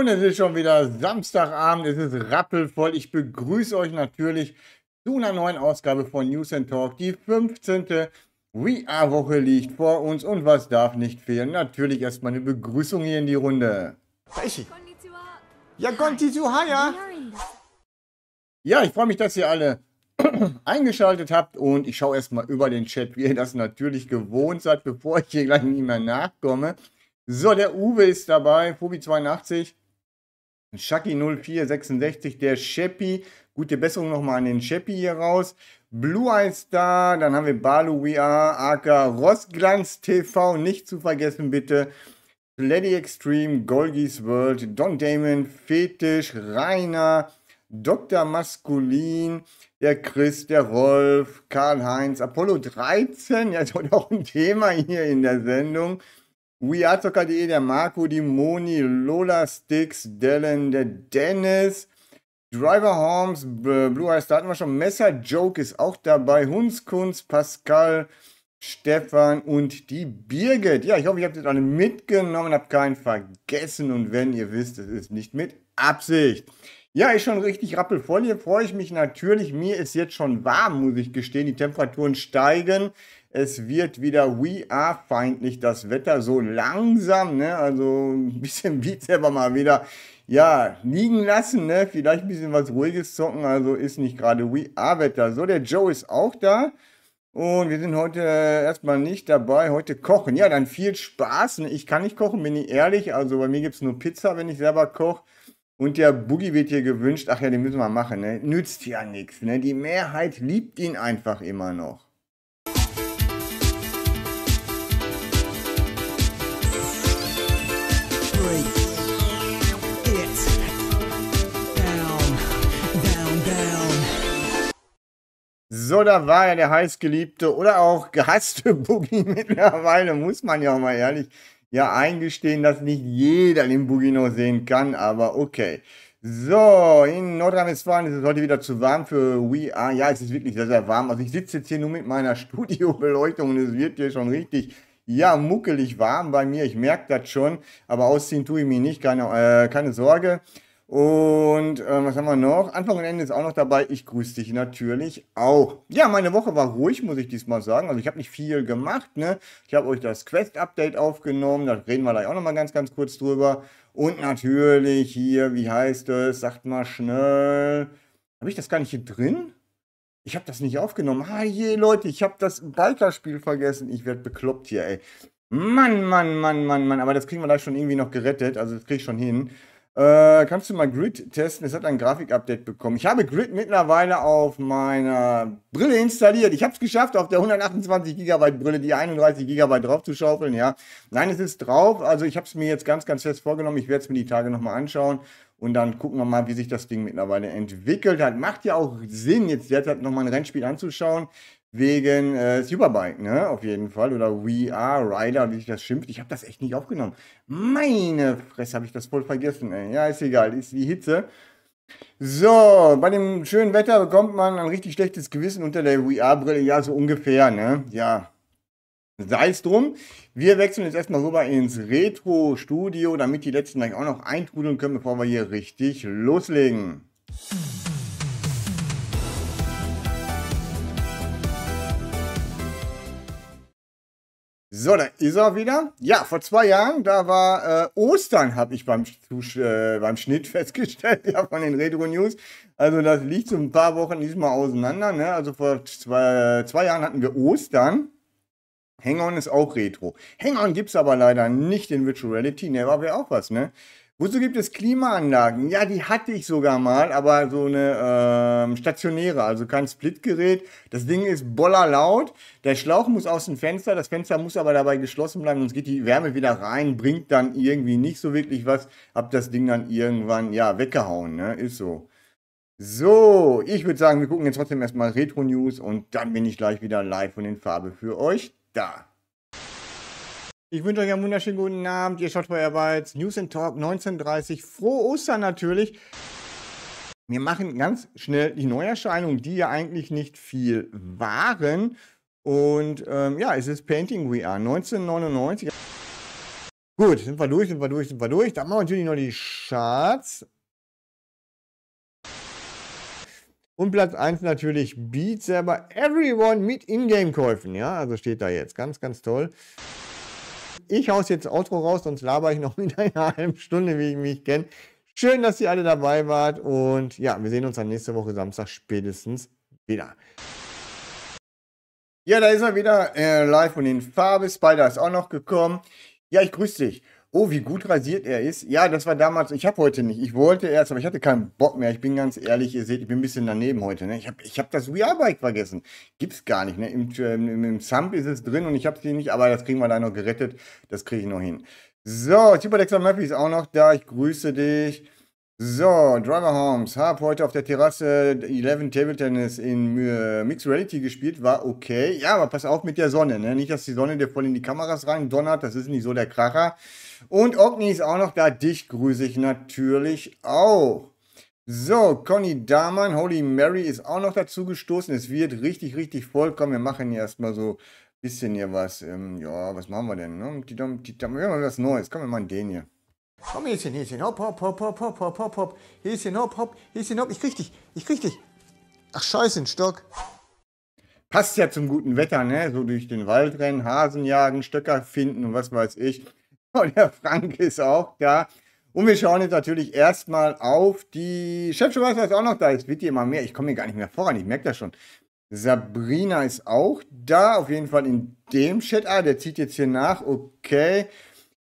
Und es ist schon wieder Samstagabend, es ist rappelvoll. Ich begrüße euch natürlich zu einer neuen Ausgabe von News and Talk. Die 15. VR-Woche liegt vor uns und was darf nicht fehlen? Natürlich erstmal eine Begrüßung hier in die Runde. Ja, konnichiwa, ja. ich freue mich, dass ihr alle eingeschaltet habt und ich schaue erstmal über den Chat, wie ihr das natürlich gewohnt seid, bevor ich hier gleich nicht mehr nachkomme. So, der Uwe ist dabei, Fobi82. Shaki 0466, der Sheppy. Gute Besserung nochmal an den Sheppy hier raus. Blue Eye Star, dann haben wir Balu We Are, Aka Rossglanz TV, nicht zu vergessen bitte. Lady Extreme, Golgis World, Don Damon, Fetisch, Rainer, Dr. Maskulin, der Chris, der Rolf, Karl-Heinz, Apollo 13, ja, ist heute auch ein Thema hier in der Sendung. Uyato.de, der Marco, die Moni, Lola Sticks, Dellen, der Dennis, Driver Holmes, Blue Eyes, da hatten wir schon. Messer Joke ist auch dabei. Hunskunst, Pascal, Stefan und die Birgit. Ja, ich hoffe, ihr habt jetzt alle mitgenommen, habt keinen vergessen. Und wenn ihr wisst, es ist nicht mit Absicht. Ja, ist schon richtig rappelvoll. Hier freue ich mich natürlich. Mir ist jetzt schon warm, muss ich gestehen. Die Temperaturen steigen. Es wird wieder We Are feindlich das Wetter so langsam, ne? Also ein bisschen Beat selber mal wieder ja, liegen lassen, ne? Vielleicht ein bisschen was ruhiges zocken, also ist nicht gerade We Are Wetter. So, der Joe ist auch da. Und wir sind heute äh, erstmal nicht dabei, heute kochen. Ja, dann viel Spaß. Ne? Ich kann nicht kochen, bin ich ehrlich. Also bei mir gibt es nur Pizza, wenn ich selber koche. Und der Boogie wird hier gewünscht. Ach ja, den müssen wir machen. Ne? Nützt ja nichts. Ne? Die Mehrheit liebt ihn einfach immer noch. So, da war ja der heißgeliebte oder auch gehasste Boogie mittlerweile, muss man ja auch mal ehrlich ja eingestehen, dass nicht jeder den Boogie noch sehen kann, aber okay. So, in Nordrhein-Westfalen ist es heute wieder zu warm für We Are. Ja, es ist wirklich sehr, sehr warm. Also ich sitze jetzt hier nur mit meiner Studiobeleuchtung und es wird hier schon richtig, ja, muckelig warm bei mir. Ich merke das schon, aber ausziehen tue ich mich nicht, keine, äh, keine Sorge. Und äh, was haben wir noch? Anfang und Ende ist auch noch dabei. Ich grüße dich natürlich auch. Ja, meine Woche war ruhig, muss ich diesmal sagen. Also ich habe nicht viel gemacht. Ne? Ich habe euch das Quest-Update aufgenommen. Da reden wir gleich auch nochmal ganz, ganz kurz drüber. Und natürlich hier, wie heißt es? Sagt mal schnell. Habe ich das gar nicht hier drin? Ich habe das nicht aufgenommen. Ah je, Leute, ich habe das Biker-Spiel vergessen. Ich werde bekloppt hier, ey. Mann, Mann, Mann, Mann, Mann. Aber das kriegen wir gleich schon irgendwie noch gerettet. Also das kriege ich schon hin. Äh, kannst du mal Grid testen? Es hat ein Grafikupdate bekommen. Ich habe Grid mittlerweile auf meiner Brille installiert. Ich habe es geschafft, auf der 128 GB Brille die 31 GB draufzuschaufeln. Ja, nein, es ist drauf. Also ich habe es mir jetzt ganz, ganz fest vorgenommen. Ich werde es mir die Tage nochmal anschauen und dann gucken wir mal, wie sich das Ding mittlerweile entwickelt hat. Macht ja auch Sinn, jetzt derzeit nochmal ein Rennspiel anzuschauen, wegen äh, Superbike, ne? Auf jeden Fall. Oder We Are Rider, wie sich das schimpft. Ich habe das echt nicht aufgenommen. Meine Fresse, habe ich das voll vergessen, ey. Ja, ist egal, ist die Hitze. So, bei dem schönen Wetter bekommt man ein richtig schlechtes Gewissen unter der We Are Brille. Ja, so ungefähr, ne? Ja. Sei es drum. Wir wechseln jetzt erstmal rüber ins Retro-Studio, damit die letzten gleich auch noch eintrudeln können, bevor wir hier richtig loslegen. So, da ist er wieder. Ja, vor zwei Jahren, da war äh, Ostern, habe ich beim, äh, beim Schnitt festgestellt, ja, von den Retro News. Also das liegt so ein paar Wochen diesmal auseinander. Ne? Also vor zwei, zwei Jahren hatten wir Ostern. Hang-On ist auch Retro. Hang-On gibt es aber leider nicht in Virtual Reality. Ne, war wäre auch was, ne? Wozu gibt es Klimaanlagen? Ja, die hatte ich sogar mal, aber so eine ähm, stationäre, also kein Splitgerät. Das Ding ist bollerlaut. Der Schlauch muss aus dem Fenster, das Fenster muss aber dabei geschlossen bleiben, sonst geht die Wärme wieder rein, bringt dann irgendwie nicht so wirklich was. Hab das Ding dann irgendwann, ja, weggehauen, ne? Ist so. So, ich würde sagen, wir gucken jetzt trotzdem erstmal Retro News und dann bin ich gleich wieder live und in Farbe für euch da. Ich wünsche euch einen wunderschönen guten Abend. Ihr schaut bei Airbytes News and Talk 1930. Frohe Ostern natürlich. Wir machen ganz schnell die Neuerscheinungen, die ja eigentlich nicht viel waren. Und ähm, ja, es ist Painting We Are 1999. Gut, sind wir durch, sind wir durch, sind wir durch. Dann machen wir natürlich noch die Charts. Und Platz 1 natürlich Beat selber Everyone mit Ingame-Käufen. Ja, also steht da jetzt. Ganz, ganz toll. Ich haus jetzt Outro raus, sonst laber ich noch mit einer halben Stunde, wie ich mich kenne. Schön, dass ihr alle dabei wart und ja, wir sehen uns dann nächste Woche Samstag spätestens wieder. Ja, da ist er wieder äh, live und in Farbe. Spider ist auch noch gekommen. Ja, ich grüße dich oh, wie gut rasiert er ist. Ja, das war damals, ich habe heute nicht. Ich wollte erst, aber ich hatte keinen Bock mehr. Ich bin ganz ehrlich, ihr seht, ich bin ein bisschen daneben heute. Ne? Ich habe ich hab das VR-Bike vergessen. Gibt es gar nicht. Ne? Im, ähm, im, im Sump ist es drin und ich habe es hier nicht, aber das kriegen wir da noch gerettet. Das kriege ich noch hin. So, Superdexter Murphy ist auch noch da. Ich grüße dich. So, Driver Holmes, hab heute auf der Terrasse 11 Table Tennis in äh, Mixed Reality gespielt, war okay. Ja, aber pass auf mit der Sonne, ne? Nicht, dass die Sonne dir voll in die Kameras rein donnert, das ist nicht so der Kracher. Und Ogni ist auch noch da. Dich grüße ich natürlich auch. So, Conny Dahmann, Holy Mary ist auch noch dazu gestoßen. Es wird richtig, richtig voll. Komm, wir machen hier erstmal so ein bisschen hier was. Ähm, ja, was machen wir denn? Ne? Wir machen mal was Neues. Komm, wir machen den hier. Komm, Häschen, Häschen, hopp, hopp, hopp, hopp, hopp, hopp, hopp, hopp. Häschen, hopp, hopp, Häschen, hopp. Ich krieg dich, ich krieg dich. Ach, scheiße, ein Stock. Passt ja zum guten Wetter, ne? So durch den Wald rennen, Hasen jagen, Stöcker finden und was weiß ich. Und der Frank ist auch da. Und wir schauen jetzt natürlich erstmal auf die Chefschuhmeister ist auch noch da. Es wird hier immer mehr. Ich komme hier gar nicht mehr voran. Ich merke das schon. Sabrina ist auch da. Auf jeden Fall in dem Chat. Ah, der zieht jetzt hier nach. Okay.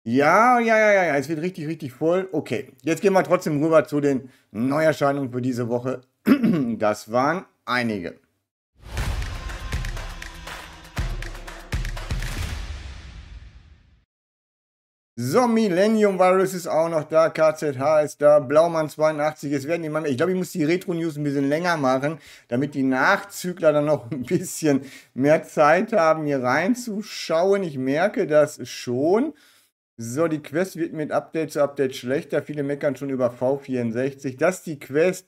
Ja, ja, ja, ja. Es wird richtig, richtig voll. Okay. Jetzt gehen wir trotzdem rüber zu den Neuerscheinungen für diese Woche. das waren einige. So, Millennium Virus ist auch noch da, KZH ist da, Blaumann 82, es werden die Mann, ich glaube, ich muss die Retro-News ein bisschen länger machen, damit die Nachzügler dann noch ein bisschen mehr Zeit haben, hier reinzuschauen. Ich merke das schon. So, die Quest wird mit Update zu Update schlechter. Viele meckern schon über V64. Dass die Quest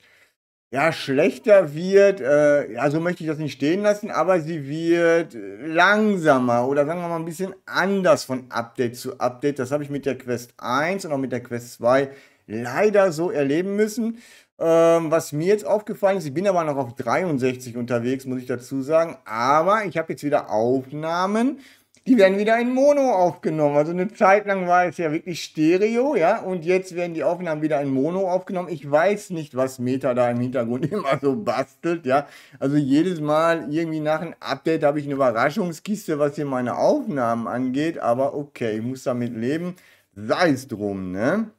ja, schlechter wird, äh, ja, so möchte ich das nicht stehen lassen, aber sie wird langsamer oder sagen wir mal ein bisschen anders von Update zu Update. Das habe ich mit der Quest 1 und auch mit der Quest 2 leider so erleben müssen. Ähm, was mir jetzt aufgefallen ist, ich bin aber noch auf 63 unterwegs, muss ich dazu sagen, aber ich habe jetzt wieder Aufnahmen die werden wieder in Mono aufgenommen. Also eine Zeit lang war es ja wirklich Stereo, ja, und jetzt werden die Aufnahmen wieder in Mono aufgenommen. Ich weiß nicht, was Meta da im Hintergrund immer so bastelt, ja. Also jedes Mal irgendwie nach einem Update habe ich eine Überraschungskiste, was hier meine Aufnahmen angeht, aber okay, ich muss damit leben. Sei es drum, ne?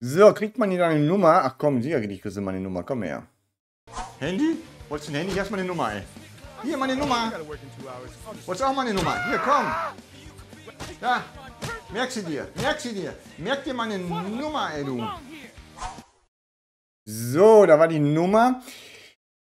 So, kriegt man hier dann eine Nummer? Ach komm, sicher, ich kriege meine Nummer, komm her. Handy? Wolltest du ein Handy? Ich mal eine Nummer, ey. Hier, meine Nummer. Wolltest auch meine Nummer? Hier, komm. Ja, merk sie dir. Merk sie dir. Merk dir meine Nummer, ey, du. So, da war die Nummer.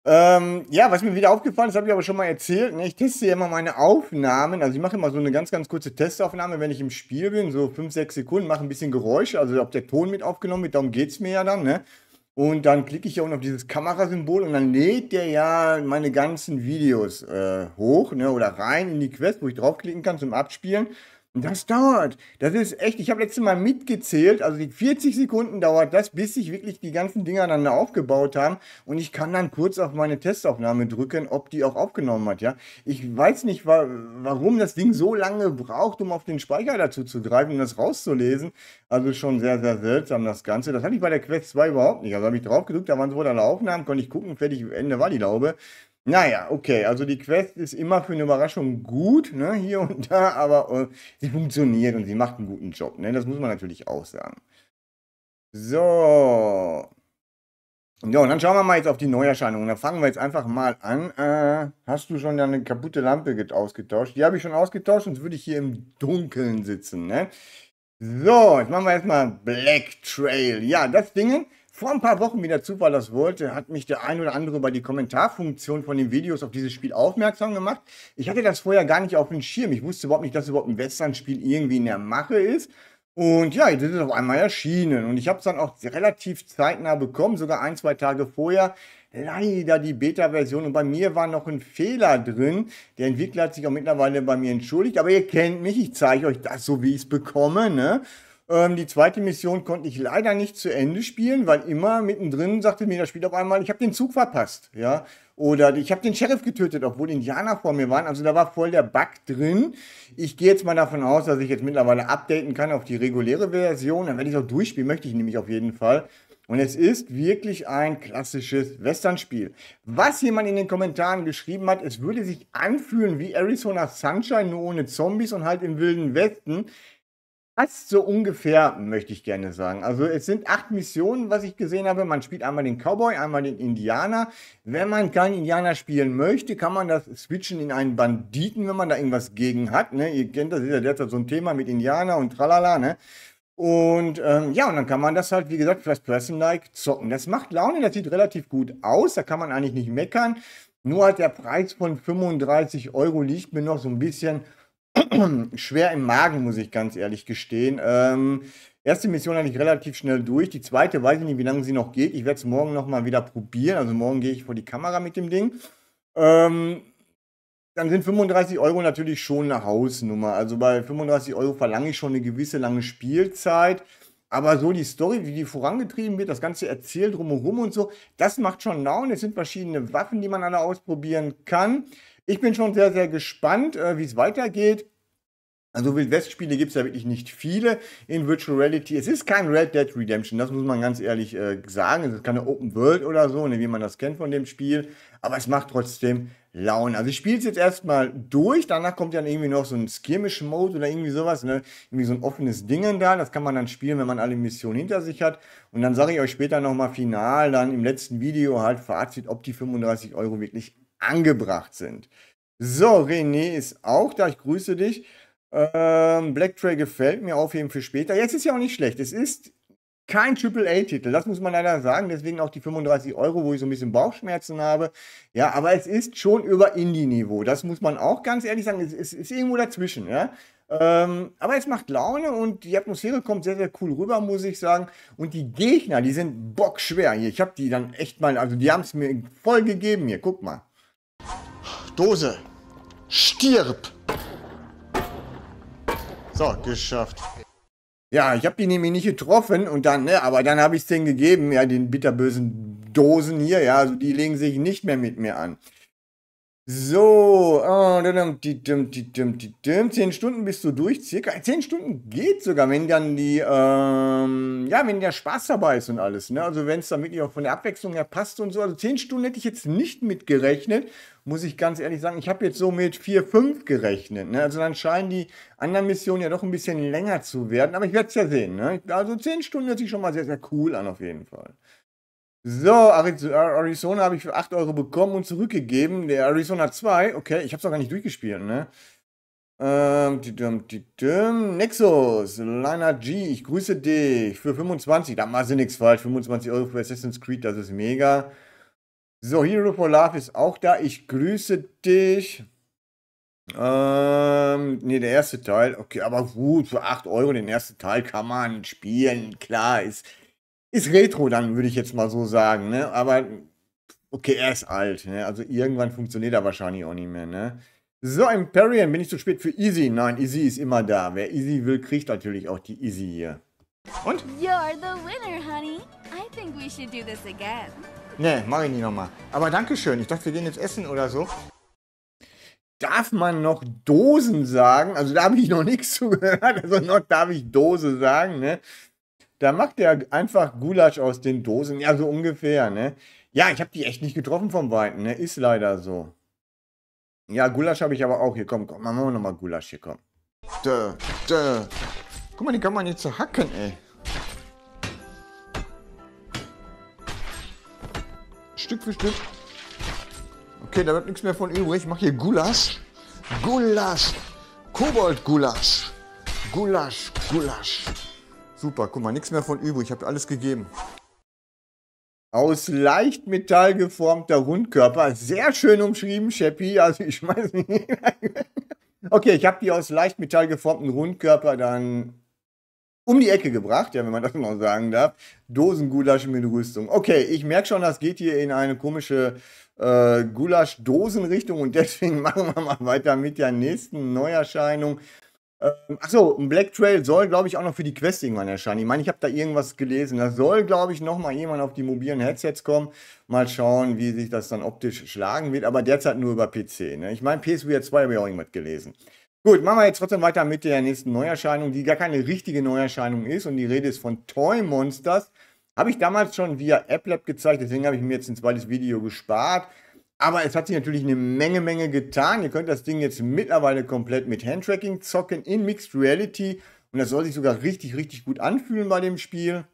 Ähm, ja, was mir wieder aufgefallen ist, habe ich aber schon mal erzählt. Ne? Ich teste ja immer meine Aufnahmen. Also ich mache immer so eine ganz, ganz kurze Testaufnahme, wenn ich im Spiel bin, so 5, 6 Sekunden, mache ein bisschen Geräusche, also ob der Ton mit aufgenommen wird, darum geht es mir ja dann. Ne? Und dann klicke ich auch noch auf dieses Kamerasymbol und dann lädt der ja meine ganzen Videos äh, hoch ne, oder rein in die Quest, wo ich draufklicken kann zum Abspielen. Das dauert. Das ist echt, ich habe letztes Mal mitgezählt, also 40 Sekunden dauert das, bis sich wirklich die ganzen Dinger dann aufgebaut haben und ich kann dann kurz auf meine Testaufnahme drücken, ob die auch aufgenommen hat, ja. Ich weiß nicht, wa warum das Ding so lange braucht, um auf den Speicher dazu zu greifen und um das rauszulesen. Also schon sehr, sehr seltsam das Ganze. Das hatte ich bei der Quest 2 überhaupt nicht. Also habe ich drauf gedrückt, da waren so alle Aufnahmen, konnte ich gucken, fertig, Ende war die Laube. Naja, okay, also die Quest ist immer für eine Überraschung gut, ne, hier und da, aber äh, sie funktioniert und sie macht einen guten Job, ne, das muss man natürlich auch sagen. So. So, und dann schauen wir mal jetzt auf die Neuerscheinungen. Da fangen wir jetzt einfach mal an. Äh, hast du schon deine kaputte Lampe ausgetauscht? Die habe ich schon ausgetauscht, sonst würde ich hier im Dunkeln sitzen, ne? So, jetzt machen wir erstmal Black Trail. Ja, das Ding vor ein paar Wochen, wie der Zufall das wollte, hat mich der ein oder andere über die Kommentarfunktion von den Videos auf dieses Spiel aufmerksam gemacht. Ich hatte das vorher gar nicht auf dem Schirm. Ich wusste überhaupt nicht, dass überhaupt ein Western-Spiel irgendwie in der Mache ist. Und ja, jetzt ist es auf einmal erschienen. Und ich habe es dann auch relativ zeitnah bekommen, sogar ein, zwei Tage vorher. Leider die Beta-Version. Und bei mir war noch ein Fehler drin. Der Entwickler hat sich auch mittlerweile bei mir entschuldigt. Aber ihr kennt mich, ich zeige euch das so, wie ich es bekomme. Ne? Ähm, die zweite Mission konnte ich leider nicht zu Ende spielen, weil immer mittendrin sagte mir das Spiel auf einmal, ich habe den Zug verpasst, ja. Oder ich habe den Sheriff getötet, obwohl Indianer vor mir waren. Also da war voll der Bug drin. Ich gehe jetzt mal davon aus, dass ich jetzt mittlerweile updaten kann auf die reguläre Version. Dann werde ich es auch durchspielen, möchte ich nämlich auf jeden Fall. Und es ist wirklich ein klassisches Westernspiel. Was jemand in den Kommentaren geschrieben hat, es würde sich anfühlen wie Arizona Sunshine, nur ohne Zombies und halt im wilden Westen. Fast so ungefähr, möchte ich gerne sagen. Also es sind acht Missionen, was ich gesehen habe. Man spielt einmal den Cowboy, einmal den Indianer. Wenn man keinen Indianer spielen möchte, kann man das switchen in einen Banditen, wenn man da irgendwas gegen hat. Ne? Ihr kennt das, ist ja derzeit so ein Thema mit Indianer und tralala. Ne? Und ähm, ja, und dann kann man das halt, wie gesagt, First Person-like zocken. Das macht Laune, das sieht relativ gut aus. Da kann man eigentlich nicht meckern. Nur halt der Preis von 35 Euro liegt mir noch so ein bisschen schwer im Magen, muss ich ganz ehrlich gestehen. Ähm, erste Mission hatte ich relativ schnell durch. Die zweite weiß ich nicht, wie lange sie noch geht. Ich werde es morgen nochmal wieder probieren. Also morgen gehe ich vor die Kamera mit dem Ding. Ähm, dann sind 35 Euro natürlich schon eine Hausnummer. Also bei 35 Euro verlange ich schon eine gewisse lange Spielzeit. Aber so die Story, wie die vorangetrieben wird, das ganze erzählt drumherum und so, das macht schon Laune. Es sind verschiedene Waffen, die man alle ausprobieren kann. Ich bin schon sehr, sehr gespannt, äh, wie es weitergeht. Also Wildwest-Spiele gibt es ja wirklich nicht viele in Virtual Reality. Es ist kein Red Dead Redemption, das muss man ganz ehrlich äh, sagen. Es ist keine Open World oder so, ne, wie man das kennt von dem Spiel. Aber es macht trotzdem Laune. Also ich spiele es jetzt erstmal durch, danach kommt dann irgendwie noch so ein Skirmish-Mode oder irgendwie sowas, ne? Irgendwie so ein offenes Dingen da. Das kann man dann spielen, wenn man alle Missionen hinter sich hat. Und dann sage ich euch später nochmal final, dann im letzten Video halt Fazit, ob die 35 Euro wirklich angebracht sind. So, René ist auch da. Ich grüße dich. Ähm, Black Trail gefällt mir aufheben für später. Jetzt ist ja auch nicht schlecht. Es ist kein aaa titel das muss man leider sagen. Deswegen auch die 35 Euro, wo ich so ein bisschen Bauchschmerzen habe. Ja, aber es ist schon über Indie-Niveau. Das muss man auch ganz ehrlich sagen. Es ist, ist irgendwo dazwischen, ja. Ähm, aber es macht Laune und die Atmosphäre kommt sehr, sehr cool rüber, muss ich sagen. Und die Gegner, die sind bockschwer hier. Ich habe die dann echt mal, also die haben es mir voll gegeben hier. Guck mal. Dose. Stirb. So, geschafft. Ja, ich habe die nämlich nicht getroffen und dann, ne, aber dann habe ich es denen gegeben, ja, den bitterbösen Dosen hier, ja, also die legen sich nicht mehr mit mir an. So, oh, zehn Stunden bist du durch, circa. Zehn Stunden geht sogar, wenn dann die, ähm, ja, wenn der Spaß dabei ist und alles, ne? Also wenn es dann wirklich auch von der Abwechslung her passt und so. Also zehn Stunden hätte ich jetzt nicht mitgerechnet, muss ich ganz ehrlich sagen. Ich habe jetzt so mit vier, fünf gerechnet, ne? Also dann scheinen die anderen Missionen ja doch ein bisschen länger zu werden, aber ich werde es ja sehen, ne? Also zehn Stunden hört sich schon mal sehr, sehr cool an, auf jeden Fall. So, Arizona habe ich für 8 Euro bekommen und zurückgegeben. Der Arizona 2, okay, ich habe es noch gar nicht durchgespielt, ne? Ähm, didum, didum. Nexus, Liner G, ich grüße dich für 25. Da machst du nichts falsch. 25 Euro für Assassin's Creed, das ist mega. So, Hero for Love ist auch da. Ich grüße dich. Ähm, ne, der erste Teil. Okay, aber gut, für 8 Euro den ersten Teil kann man spielen. Klar, ist ist Retro dann, würde ich jetzt mal so sagen, ne? Aber okay, er ist alt, ne? Also irgendwann funktioniert er wahrscheinlich auch nicht mehr, ne? So, Imperium, bin ich zu spät für Easy? Nein, Easy ist immer da. Wer Easy will, kriegt natürlich auch die Easy hier. Und? You're the winner, honey. I think we should do this again. Ne, mach ich nicht nochmal. Aber Dankeschön, ich dachte, wir gehen jetzt essen oder so. Darf man noch Dosen sagen? Also da habe ich noch nichts zu gehört. Also noch darf ich Dose sagen, ne? da macht er einfach Gulasch aus den Dosen. Ja, so ungefähr, ne? Ja, ich habe die echt nicht getroffen vom Weiten, ne? Ist leider so. Ja, Gulasch habe ich aber auch. Hier, komm, komm, machen wir nochmal Gulasch hier, komm. Da, da. Guck mal, die kann man jetzt so hacken, ey. Stück für Stück. Okay, da wird nichts mehr von übrig. Ich mache hier Gulasch. Gulasch. Kobold-Gulasch. Gulasch, Gulasch. Super, guck mal, nichts mehr von übrig. Ich habe alles gegeben. Aus leicht Metall geformter Rundkörper. Sehr schön umschrieben, Sheppy. Also ich weiß nicht. okay, ich habe die aus leicht Metall geformten Rundkörper dann um die Ecke gebracht, ja, wenn man das mal sagen darf. Dosengulasch mit Rüstung. Okay, ich merke schon, das geht hier in eine komische äh, Gulasch-Dosenrichtung und deswegen machen wir mal weiter mit der nächsten Neuerscheinung. Ähm, Achso, ein Black Trail soll, glaube ich, auch noch für die Quest irgendwann erscheinen. Ich meine, ich habe da irgendwas gelesen. Da soll, glaube ich, nochmal jemand auf die mobilen Headsets kommen. Mal schauen, wie sich das dann optisch schlagen wird. Aber derzeit nur über PC. Ne? Ich meine, PSVR 2 habe ich auch irgendwas gelesen. Gut, machen wir jetzt trotzdem weiter mit der nächsten Neuerscheinung, die gar keine richtige Neuerscheinung ist. Und die Rede ist von Toy Monsters. Habe ich damals schon via AppLab gezeigt, deswegen habe ich mir jetzt ein zweites Video gespart. Aber es hat sich natürlich eine Menge, Menge getan. Ihr könnt das Ding jetzt mittlerweile komplett mit Handtracking zocken in Mixed Reality. Und das soll sich sogar richtig, richtig gut anfühlen bei dem Spiel.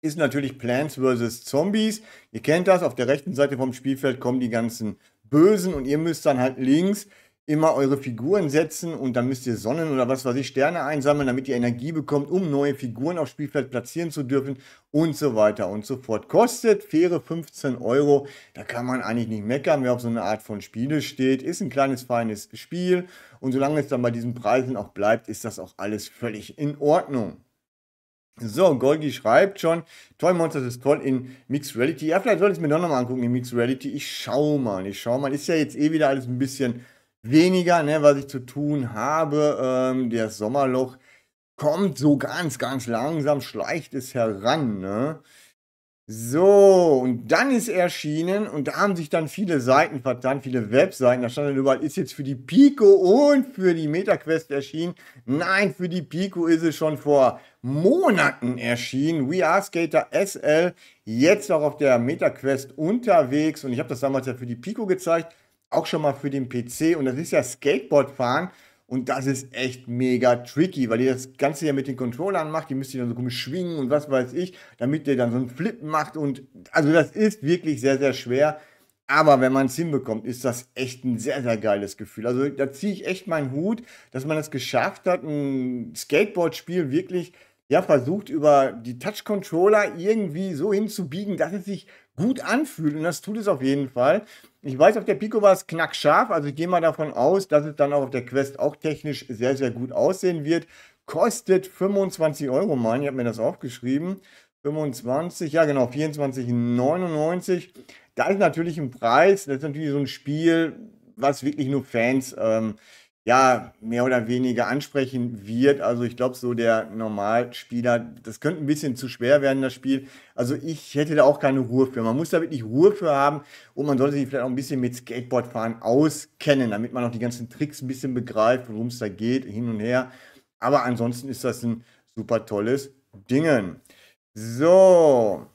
Ist natürlich Plants vs. Zombies. Ihr kennt das, auf der rechten Seite vom Spielfeld kommen die ganzen Bösen und ihr müsst dann halt links immer eure Figuren setzen und dann müsst ihr Sonnen oder was weiß ich, Sterne einsammeln, damit ihr Energie bekommt, um neue Figuren aufs Spielfeld platzieren zu dürfen und so weiter und so fort. Kostet faire 15 Euro, da kann man eigentlich nicht meckern, wer auf so eine Art von Spiele steht. Ist ein kleines, feines Spiel und solange es dann bei diesen Preisen auch bleibt, ist das auch alles völlig in Ordnung. So, Golgi schreibt schon, Toy Monsters ist toll in Mixed Reality. Ja, vielleicht sollte ich es mir doch nochmal angucken in Mixed Reality. Ich schau mal, ich schau mal. Ist ja jetzt eh wieder alles ein bisschen weniger, ne, was ich zu tun habe. Ähm, das Sommerloch kommt so ganz, ganz langsam, schleicht es heran. Ne? So, und dann ist erschienen, und da haben sich dann viele Seiten verdammt, viele Webseiten, da stand dann überall, ist jetzt für die Pico und für die MetaQuest erschienen. Nein, für die Pico ist es schon vor Monaten erschienen. We Are Skater SL, jetzt auch auf der MetaQuest unterwegs. Und ich habe das damals ja für die Pico gezeigt auch schon mal für den PC und das ist ja Skateboardfahren und das ist echt mega tricky, weil ihr das Ganze ja mit den Controllern macht, die müsst ihr dann so komisch schwingen und was weiß ich, damit ihr dann so einen Flip macht und also das ist wirklich sehr, sehr schwer. Aber wenn man es hinbekommt, ist das echt ein sehr, sehr geiles Gefühl. Also da ziehe ich echt meinen Hut, dass man es das geschafft hat, ein Skateboard-Spiel wirklich ja, versucht über die Touch-Controller irgendwie so hinzubiegen, dass es sich gut anfühlt. Und das tut es auf jeden Fall. Ich weiß, auf der Pico war es knackscharf, also ich gehe mal davon aus, dass es dann auch auf der Quest auch technisch sehr, sehr gut aussehen wird. Kostet 25 Euro, Mann. ich habe mir das aufgeschrieben. 25, ja genau, 24,99. Da ist natürlich ein Preis, das ist natürlich so ein Spiel, was wirklich nur Fans ähm, ja, mehr oder weniger ansprechen wird. Also ich glaube, so der Normalspieler, das könnte ein bisschen zu schwer werden, das Spiel. Also ich hätte da auch keine Ruhe für. Man muss da wirklich Ruhe für haben und man sollte sich vielleicht auch ein bisschen mit Skateboardfahren auskennen, damit man auch die ganzen Tricks ein bisschen begreift, worum es da geht, hin und her. Aber ansonsten ist das ein super tolles Dingen. So,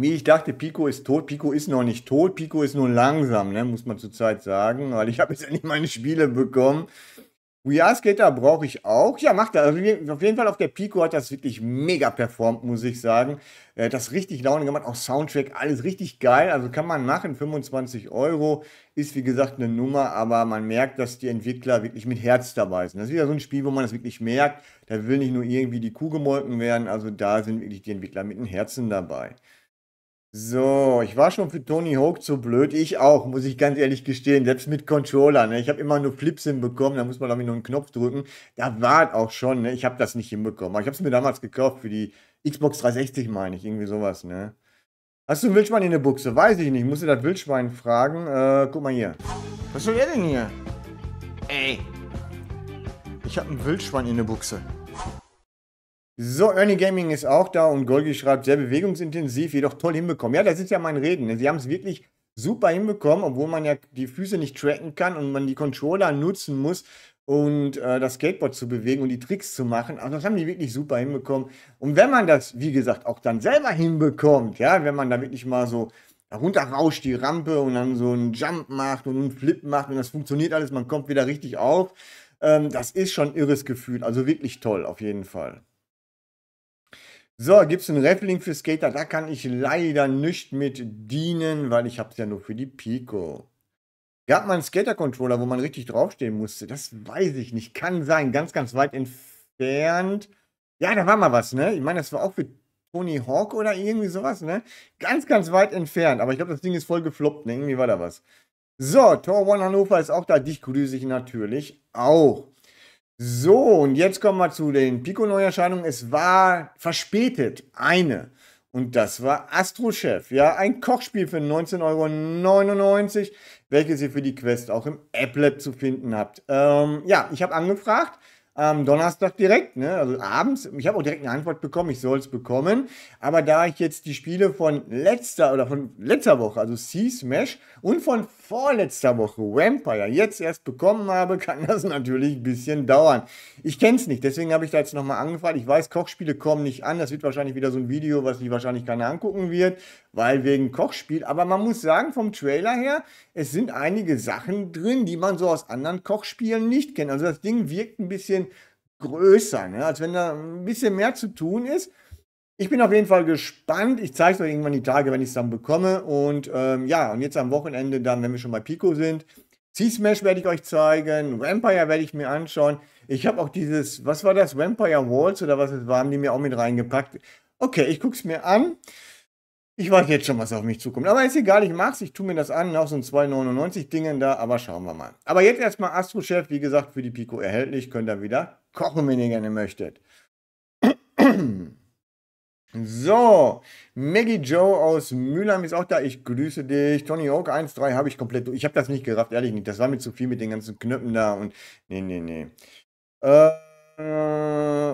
wie ich dachte, Pico ist tot. Pico ist noch nicht tot. Pico ist nur langsam, ne? muss man zurzeit sagen, weil ich habe jetzt endlich meine Spiele bekommen. We Are Skater brauche ich auch. Ja, macht er. Also auf jeden Fall auf der Pico hat das wirklich mega performt, muss ich sagen. Das richtig Laune gemacht, auch Soundtrack, alles richtig geil. Also kann man machen. 25 Euro ist wie gesagt eine Nummer, aber man merkt, dass die Entwickler wirklich mit Herz dabei sind. Das ist wieder so ein Spiel, wo man das wirklich merkt. Da will nicht nur irgendwie die Kuh gemolken werden. Also da sind wirklich die Entwickler mit dem Herzen dabei. So, ich war schon für Tony Hawk zu blöd. Ich auch, muss ich ganz ehrlich gestehen. Selbst mit Controller. Ne? Ich habe immer nur Flips hinbekommen. Da muss man, glaube ich, nur einen Knopf drücken. Da war es auch schon. Ne? Ich habe das nicht hinbekommen. Aber ich habe es mir damals gekauft für die Xbox 360, meine ich. Irgendwie sowas, ne? Hast du ein Wildschwein in der Buchse? Weiß ich nicht. Musste das Wildschwein fragen. Äh, guck mal hier. Was soll er denn hier? Ey. Ich habe ein Wildschwein in der Buchse. So, Ernie Gaming ist auch da und Golgi schreibt, sehr bewegungsintensiv, jedoch toll hinbekommen. Ja, das ist ja mein Reden. Sie haben es wirklich super hinbekommen, obwohl man ja die Füße nicht tracken kann und man die Controller nutzen muss, um äh, das Skateboard zu bewegen und die Tricks zu machen. Also das haben die wirklich super hinbekommen. Und wenn man das, wie gesagt, auch dann selber hinbekommt, ja, wenn man da wirklich mal so runterrauscht die Rampe und dann so einen Jump macht und einen Flip macht und das funktioniert alles, man kommt wieder richtig auf. Ähm, das ist schon ein irres Gefühl. Also wirklich toll, auf jeden Fall. So, gibt es einen Raffling für Skater? Da kann ich leider nicht mit dienen, weil ich habe es ja nur für die Pico. Gab mal einen Skater-Controller, wo man richtig draufstehen musste? Das weiß ich nicht. Kann sein, ganz, ganz weit entfernt. Ja, da war mal was, ne? Ich meine, das war auch für Tony Hawk oder irgendwie sowas, ne? Ganz, ganz weit entfernt. Aber ich glaube, das Ding ist voll gefloppt, ne? Irgendwie war da was. So, Tor One Hannover ist auch da. Dich grüße ich natürlich auch. So, und jetzt kommen wir zu den Pico-Neuerscheinungen. Es war verspätet eine. Und das war Astrochef, ja, ein Kochspiel für 19,99 Euro, welches ihr für die Quest auch im App Lab zu finden habt. Ähm, ja, ich habe angefragt, am Donnerstag direkt, ne? also abends. Ich habe auch direkt eine Antwort bekommen, ich soll es bekommen. Aber da ich jetzt die Spiele von letzter oder von letzter Woche, also Sea Smash und von vorletzter Woche Vampire jetzt erst bekommen habe, kann das natürlich ein bisschen dauern. Ich kenne es nicht, deswegen habe ich da jetzt nochmal angefragt. Ich weiß, Kochspiele kommen nicht an. Das wird wahrscheinlich wieder so ein Video, was sich wahrscheinlich keiner angucken wird, weil wegen Kochspiel. Aber man muss sagen, vom Trailer her, es sind einige Sachen drin, die man so aus anderen Kochspielen nicht kennt. Also das Ding wirkt ein bisschen größer, ne? als wenn da ein bisschen mehr zu tun ist. Ich bin auf jeden Fall gespannt. Ich zeige es euch irgendwann die Tage, wenn ich es dann bekomme. Und ähm, ja, und jetzt am Wochenende dann, wenn wir schon bei Pico sind, C-Smash werde ich euch zeigen, Vampire werde ich mir anschauen. Ich habe auch dieses, was war das, Vampire Walls oder was es war, haben die mir auch mit reingepackt. Okay, ich gucke es mir an. Ich weiß jetzt schon, was auf mich zukommt. Aber ist egal, ich mache es. ich tue mir das an, noch so ein 2,99 Dingen da, aber schauen wir mal. Aber jetzt erstmal Astro Chef, wie gesagt, für die Pico erhältlich, könnt ihr wieder kochen, wenn ihr gerne möchtet. So, Maggie Joe aus Mülheim ist auch da. Ich grüße dich. Tony Hawk 3 habe ich komplett. Ich habe das nicht gerafft, ehrlich nicht. Das war mir zu viel mit den ganzen Knöpfen da und. Nee, nee, nee. Äh,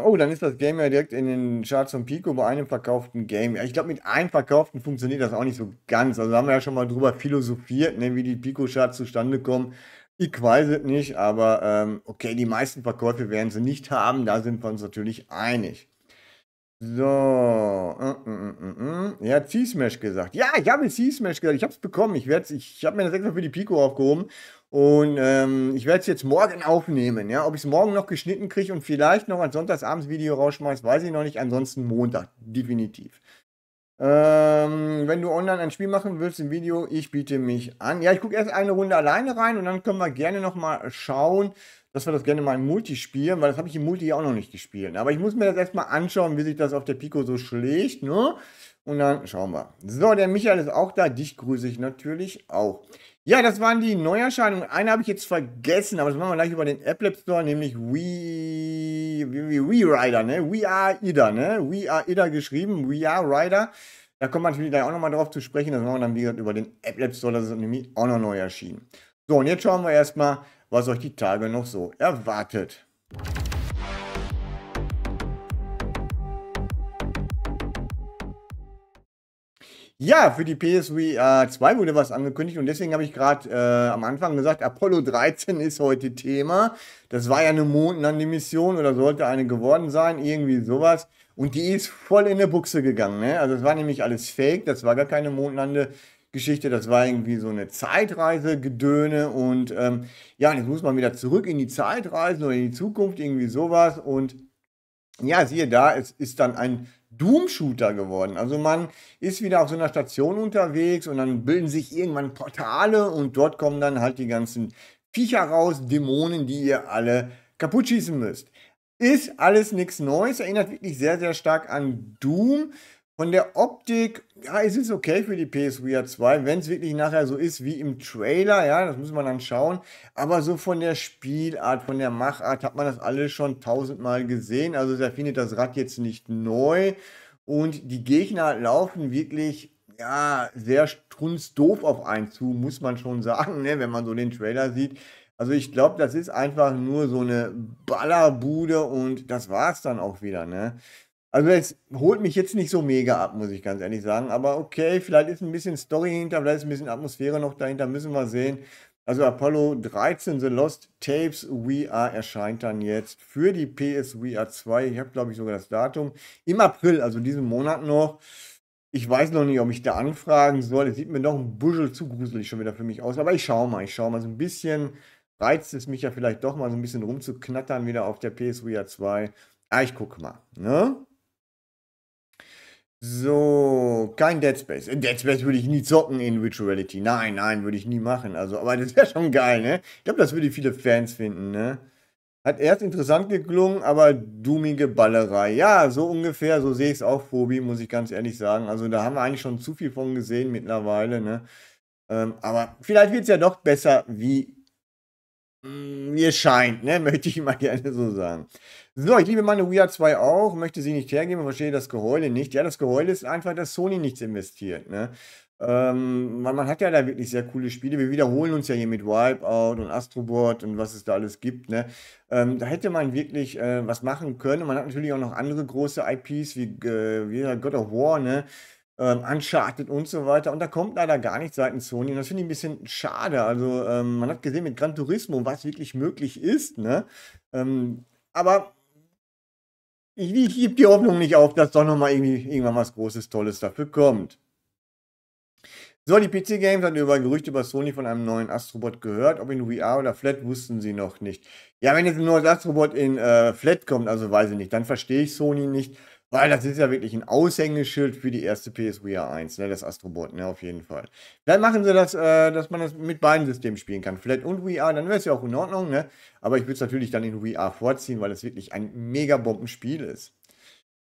oh, dann ist das Game ja direkt in den Charts von Pico bei einem verkauften Game. ich glaube, mit einem verkauften funktioniert das auch nicht so ganz. Also haben wir ja schon mal drüber philosophiert, ne, wie die Pico-Charts zustande kommen. Ich weiß es nicht, aber ähm, okay, die meisten Verkäufe werden sie nicht haben, da sind wir uns natürlich einig. So, mm, mm, ja, mm, mm, mm. C-Smash gesagt. Ja, ich habe C-Smash gesagt, ich habe es bekommen. Ich, ich, ich habe mir das extra für die Pico aufgehoben und ähm, ich werde es jetzt morgen aufnehmen. Ja, ob ich es morgen noch geschnitten kriege und vielleicht noch ein Sonntagsabends-Video rausschmeiß, weiß ich noch nicht. Ansonsten Montag, definitiv. Ähm, wenn du online ein Spiel machen willst im Video, ich biete mich an. Ja, ich gucke erst eine Runde alleine rein und dann können wir gerne nochmal schauen, dass wir das gerne mal im Multi spielen, weil das habe ich im Multi auch noch nicht gespielt. Aber ich muss mir das erstmal anschauen, wie sich das auf der Pico so schlägt, ne? Und dann schauen wir. So, der Michael ist auch da. Dich grüße ich natürlich auch. Ja, das waren die Neuerscheinungen. Eine habe ich jetzt vergessen, aber das machen wir gleich über den Apple App Store, nämlich We, We, Rider, ne? We Are Ida, ne? We Are Ida geschrieben, We Are Rider. Da kommt man natürlich gleich auch nochmal drauf zu sprechen. Das machen wir dann, wie gesagt, über den Apple App Store. Das ist nämlich auch noch neu erschienen. So, und jetzt schauen wir erstmal, was euch die Tage noch so erwartet. Ja, für die PSVR 2 äh, wurde was angekündigt und deswegen habe ich gerade äh, am Anfang gesagt, Apollo 13 ist heute Thema. Das war ja eine mondenlande Mission oder sollte eine geworden sein, irgendwie sowas. Und die ist voll in der Buchse gegangen. Ne? Also es war nämlich alles Fake, das war gar keine Mondlande. Geschichte, das war irgendwie so eine Zeitreise-Gedöne und ähm, ja, jetzt muss man wieder zurück in die Zeitreise oder in die Zukunft, irgendwie sowas und ja, siehe da, es ist dann ein Doom-Shooter geworden. Also man ist wieder auf so einer Station unterwegs und dann bilden sich irgendwann Portale und dort kommen dann halt die ganzen Viecher raus, Dämonen, die ihr alle kaputt schießen müsst. Ist alles nichts Neues, erinnert wirklich sehr, sehr stark an Doom. Von der Optik, ja, es ist okay für die PSVR 2, wenn es wirklich nachher so ist wie im Trailer, ja, das muss man dann schauen. Aber so von der Spielart, von der Machart hat man das alles schon tausendmal gesehen. Also da findet das Rad jetzt nicht neu. Und die Gegner laufen wirklich, ja, sehr strunzdoof auf einen zu, muss man schon sagen, ne, wenn man so den Trailer sieht. Also ich glaube, das ist einfach nur so eine Ballerbude und das war es dann auch wieder, ne? Also es holt mich jetzt nicht so mega ab, muss ich ganz ehrlich sagen. Aber okay, vielleicht ist ein bisschen Story hinter, vielleicht ist ein bisschen Atmosphäre noch dahinter, müssen wir sehen. Also Apollo 13, The Lost Tapes VR erscheint dann jetzt für die PS VR 2. Ich habe, glaube ich, sogar das Datum. Im April, also diesen Monat noch. Ich weiß noch nicht, ob ich da anfragen soll. Es sieht mir doch ein Buschel zu gruselig schon wieder für mich aus. Aber ich schaue mal, ich schaue mal. So ein bisschen reizt es mich ja vielleicht doch mal so ein bisschen rumzuknattern wieder auf der PS VR 2. Ah, ich gucke mal. Ne? So, kein Dead Space. In Dead Space würde ich nie zocken in Virtuality. Nein, nein, würde ich nie machen. Also, aber das wäre schon geil, ne? Ich glaube, das würde viele Fans finden, ne? Hat erst interessant geklungen, aber dummige Ballerei. Ja, so ungefähr, so sehe ich es auch, Phobie, muss ich ganz ehrlich sagen. Also, da haben wir eigentlich schon zu viel von gesehen mittlerweile, ne? Ähm, aber vielleicht wird es ja doch besser, wie mm, mir scheint, ne? Möchte ich mal gerne so sagen. So, ich liebe meine Wii 2 auch, möchte sie nicht hergeben und verstehe das Geheule nicht. Ja, das Geheule ist einfach, dass Sony nichts investiert. Ne? Ähm, man, man, hat ja da wirklich sehr coole Spiele. Wir wiederholen uns ja hier mit Wipeout und Astrobot und was es da alles gibt. Ne? Ähm, da hätte man wirklich äh, was machen können. man hat natürlich auch noch andere große IPs wie, äh, wie God of War, ne? ähm, Uncharted und so weiter. Und da kommt leider gar nichts seitens Sony. Und das finde ich ein bisschen schade. Also, ähm, man hat gesehen mit Gran Turismo, was wirklich möglich ist. Ne? Ähm, aber ich, ich gebe die Hoffnung nicht auf, dass doch nochmal irgendwann was Großes, Tolles dafür kommt. So, die PC Games hat über Gerüchte über Sony von einem neuen Astrobot gehört. Ob in VR oder Flat wussten sie noch nicht. Ja, wenn jetzt ein neues Astrobot in äh, Flat kommt, also weiß ich nicht, dann verstehe ich Sony nicht. Weil das ist ja wirklich ein Aushängeschild für die erste PSVR 1, ne, das Astrobot, ne, auf jeden Fall. Dann machen sie das, äh, dass man das mit beiden Systemen spielen kann. Flat und VR, dann wäre es ja auch in Ordnung, ne? Aber ich würde es natürlich dann in VR vorziehen, weil es wirklich ein mega Bombenspiel ist.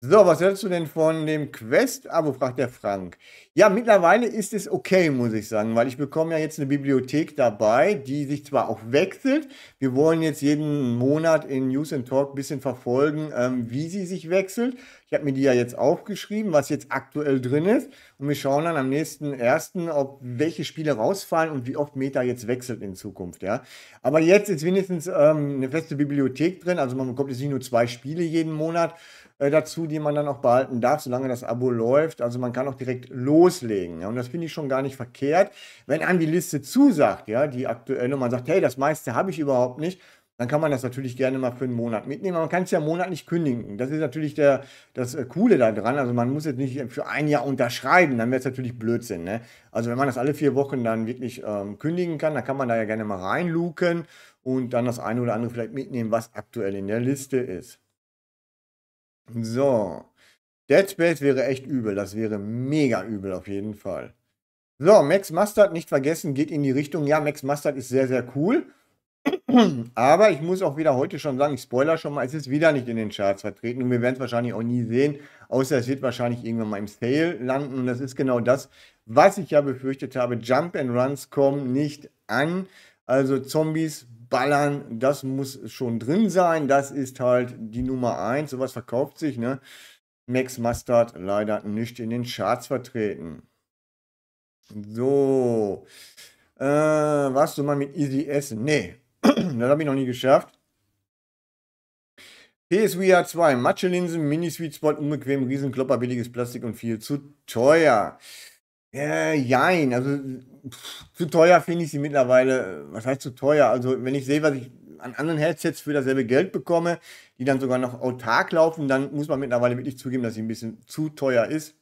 So, was hältst du denn von dem Quest-Abo, fragt der Frank. Ja, mittlerweile ist es okay, muss ich sagen, weil ich bekomme ja jetzt eine Bibliothek dabei, die sich zwar auch wechselt. Wir wollen jetzt jeden Monat in News and Talk ein bisschen verfolgen, ähm, wie sie sich wechselt. Ich habe mir die ja jetzt aufgeschrieben, was jetzt aktuell drin ist. Und wir schauen dann am nächsten ersten, ob welche Spiele rausfallen und wie oft Meta jetzt wechselt in Zukunft. Ja, aber jetzt ist wenigstens ähm, eine feste Bibliothek drin. Also man bekommt jetzt nicht nur zwei Spiele jeden Monat, äh, dazu, die man dann auch behalten darf, solange das Abo läuft. Also man kann auch direkt loslegen. Ja? Und das finde ich schon gar nicht verkehrt. Wenn einem die Liste zusagt, ja, die aktuelle, und man sagt, hey, das meiste habe ich überhaupt nicht, dann kann man das natürlich gerne mal für einen Monat mitnehmen. Aber man kann es ja monatlich kündigen. Das ist natürlich der, das äh, Coole daran. Also man muss jetzt nicht für ein Jahr unterschreiben, dann wäre es natürlich Blödsinn. Ne? Also wenn man das alle vier Wochen dann wirklich ähm, kündigen kann, dann kann man da ja gerne mal reinluken und dann das eine oder andere vielleicht mitnehmen, was aktuell in der Liste ist. So. Dead Space wäre echt übel. Das wäre mega übel auf jeden Fall. So, Max Mustard, nicht vergessen, geht in die Richtung. Ja, Max Mustard ist sehr, sehr cool. Aber ich muss auch wieder heute schon sagen, ich spoiler schon mal, es ist wieder nicht in den Charts vertreten und wir werden es wahrscheinlich auch nie sehen, außer es wird wahrscheinlich irgendwann mal im Sale landen und das ist genau das, was ich ja befürchtet habe. Jump and Runs kommen nicht an. Also Zombies ballern, das muss schon drin sein. Das ist halt die Nummer 1. Sowas verkauft sich, ne? Max Mustard leider nicht in den Charts vertreten. So. Äh, warst du mal mit Easy Essen? Nee. das habe ich noch nie geschafft. PSVR 2, Matschelinsen, mini sweetspot Spot, unbequem, Riesenklopper, billiges Plastik und viel zu teuer. Äh, jein, also pff, zu teuer finde ich sie mittlerweile. Äh, was heißt zu teuer? Also, wenn ich sehe, was ich an anderen Headsets für dasselbe Geld bekomme, die dann sogar noch autark laufen, dann muss man mittlerweile wirklich zugeben, dass sie ein bisschen zu teuer ist.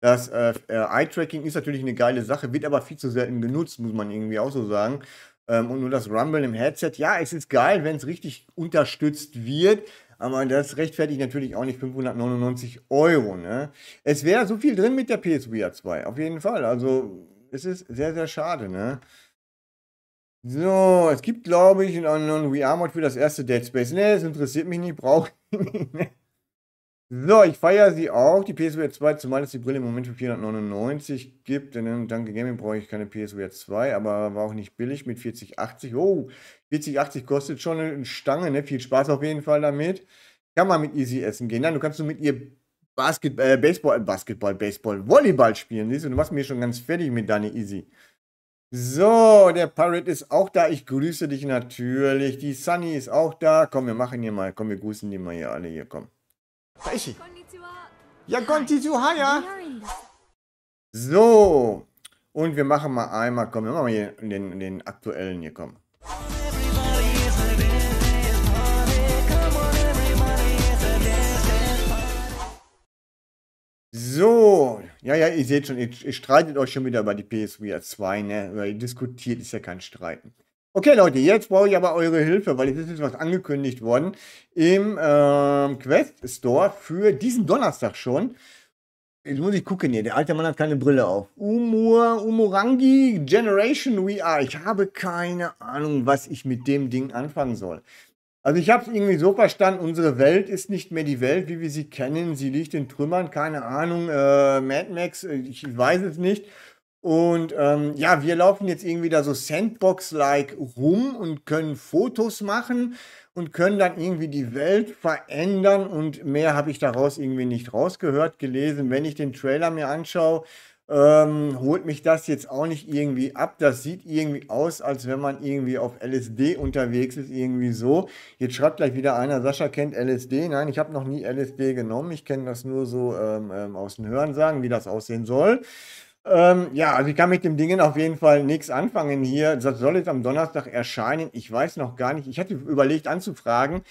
Das äh, äh Eye-Tracking ist natürlich eine geile Sache, wird aber viel zu selten genutzt, muss man irgendwie auch so sagen. Ähm, und nur das Rumble im Headset, ja, es ist geil, wenn es richtig unterstützt wird, aber das rechtfertigt natürlich auch nicht 599 Euro. Ne? Es wäre so viel drin mit der PS VR 2, auf jeden Fall. Also es ist sehr, sehr schade, ne? So, es gibt, glaube ich, einen anderen VR-Mod für das erste Dead Space. Ne, das interessiert mich nicht, brauche ich nicht. Ne? So, ich feiere sie auch, die PSVR 2, zumal es die Brille im Moment für 499 gibt. Denn ähm, dank Gaming brauche ich keine PSVR 2, aber war auch nicht billig mit 4080. Oh, 4080 kostet schon eine Stange, ne? Viel Spaß auf jeden Fall damit. Kann man mit Easy essen gehen. Nein, du kannst nur mit ihr Basketball, äh, Baseball, äh, Basketball, Baseball, Volleyball spielen. Siehst du, du machst mir schon ganz fertig mit deiner Easy. So, der Pirate ist auch da. Ich grüße dich natürlich. Die Sunny ist auch da. Komm, wir machen hier mal. Komm, wir grüßen die mal hier alle hier. Komm. Aishi. Ja, konnichiwa, ja. So. Und wir machen mal einmal, komm, wir machen mal hier den, den aktuellen hier, komm. So, ja, ja, ihr seht schon, ihr, ihr streitet euch schon wieder über die PSVR 2, ne? Weil ihr diskutiert ist ja kein Streiten. Okay, Leute, jetzt brauche ich aber eure Hilfe, weil es ist jetzt was angekündigt worden im ähm, Quest Store für diesen Donnerstag schon. Jetzt muss ich gucken hier, der alte Mann hat keine Brille auf. Umur, Umurangi Generation VR. Ich habe keine Ahnung, was ich mit dem Ding anfangen soll. Also ich habe es irgendwie so verstanden, unsere Welt ist nicht mehr die Welt, wie wir sie kennen. Sie liegt in Trümmern, keine Ahnung, äh, Mad Max, äh, ich weiß es nicht. Und ähm, ja, wir laufen jetzt irgendwie da so Sandbox-like rum und können Fotos machen und können dann irgendwie die Welt verändern. Und mehr habe ich daraus irgendwie nicht rausgehört, gelesen. Wenn ich den Trailer mir anschaue, ähm, holt mich das jetzt auch nicht irgendwie ab. Das sieht irgendwie aus, als wenn man irgendwie auf LSD unterwegs ist, irgendwie so. Jetzt schreibt gleich wieder einer, Sascha kennt LSD. Nein, ich habe noch nie LSD genommen. Ich kenne das nur so ähm, ähm, aus dem Hören sagen, wie das aussehen soll. Ähm, ja, also ich kann mit dem Ding auf jeden Fall nichts anfangen hier. Das soll jetzt am Donnerstag erscheinen. Ich weiß noch gar nicht. Ich hatte überlegt anzufragen,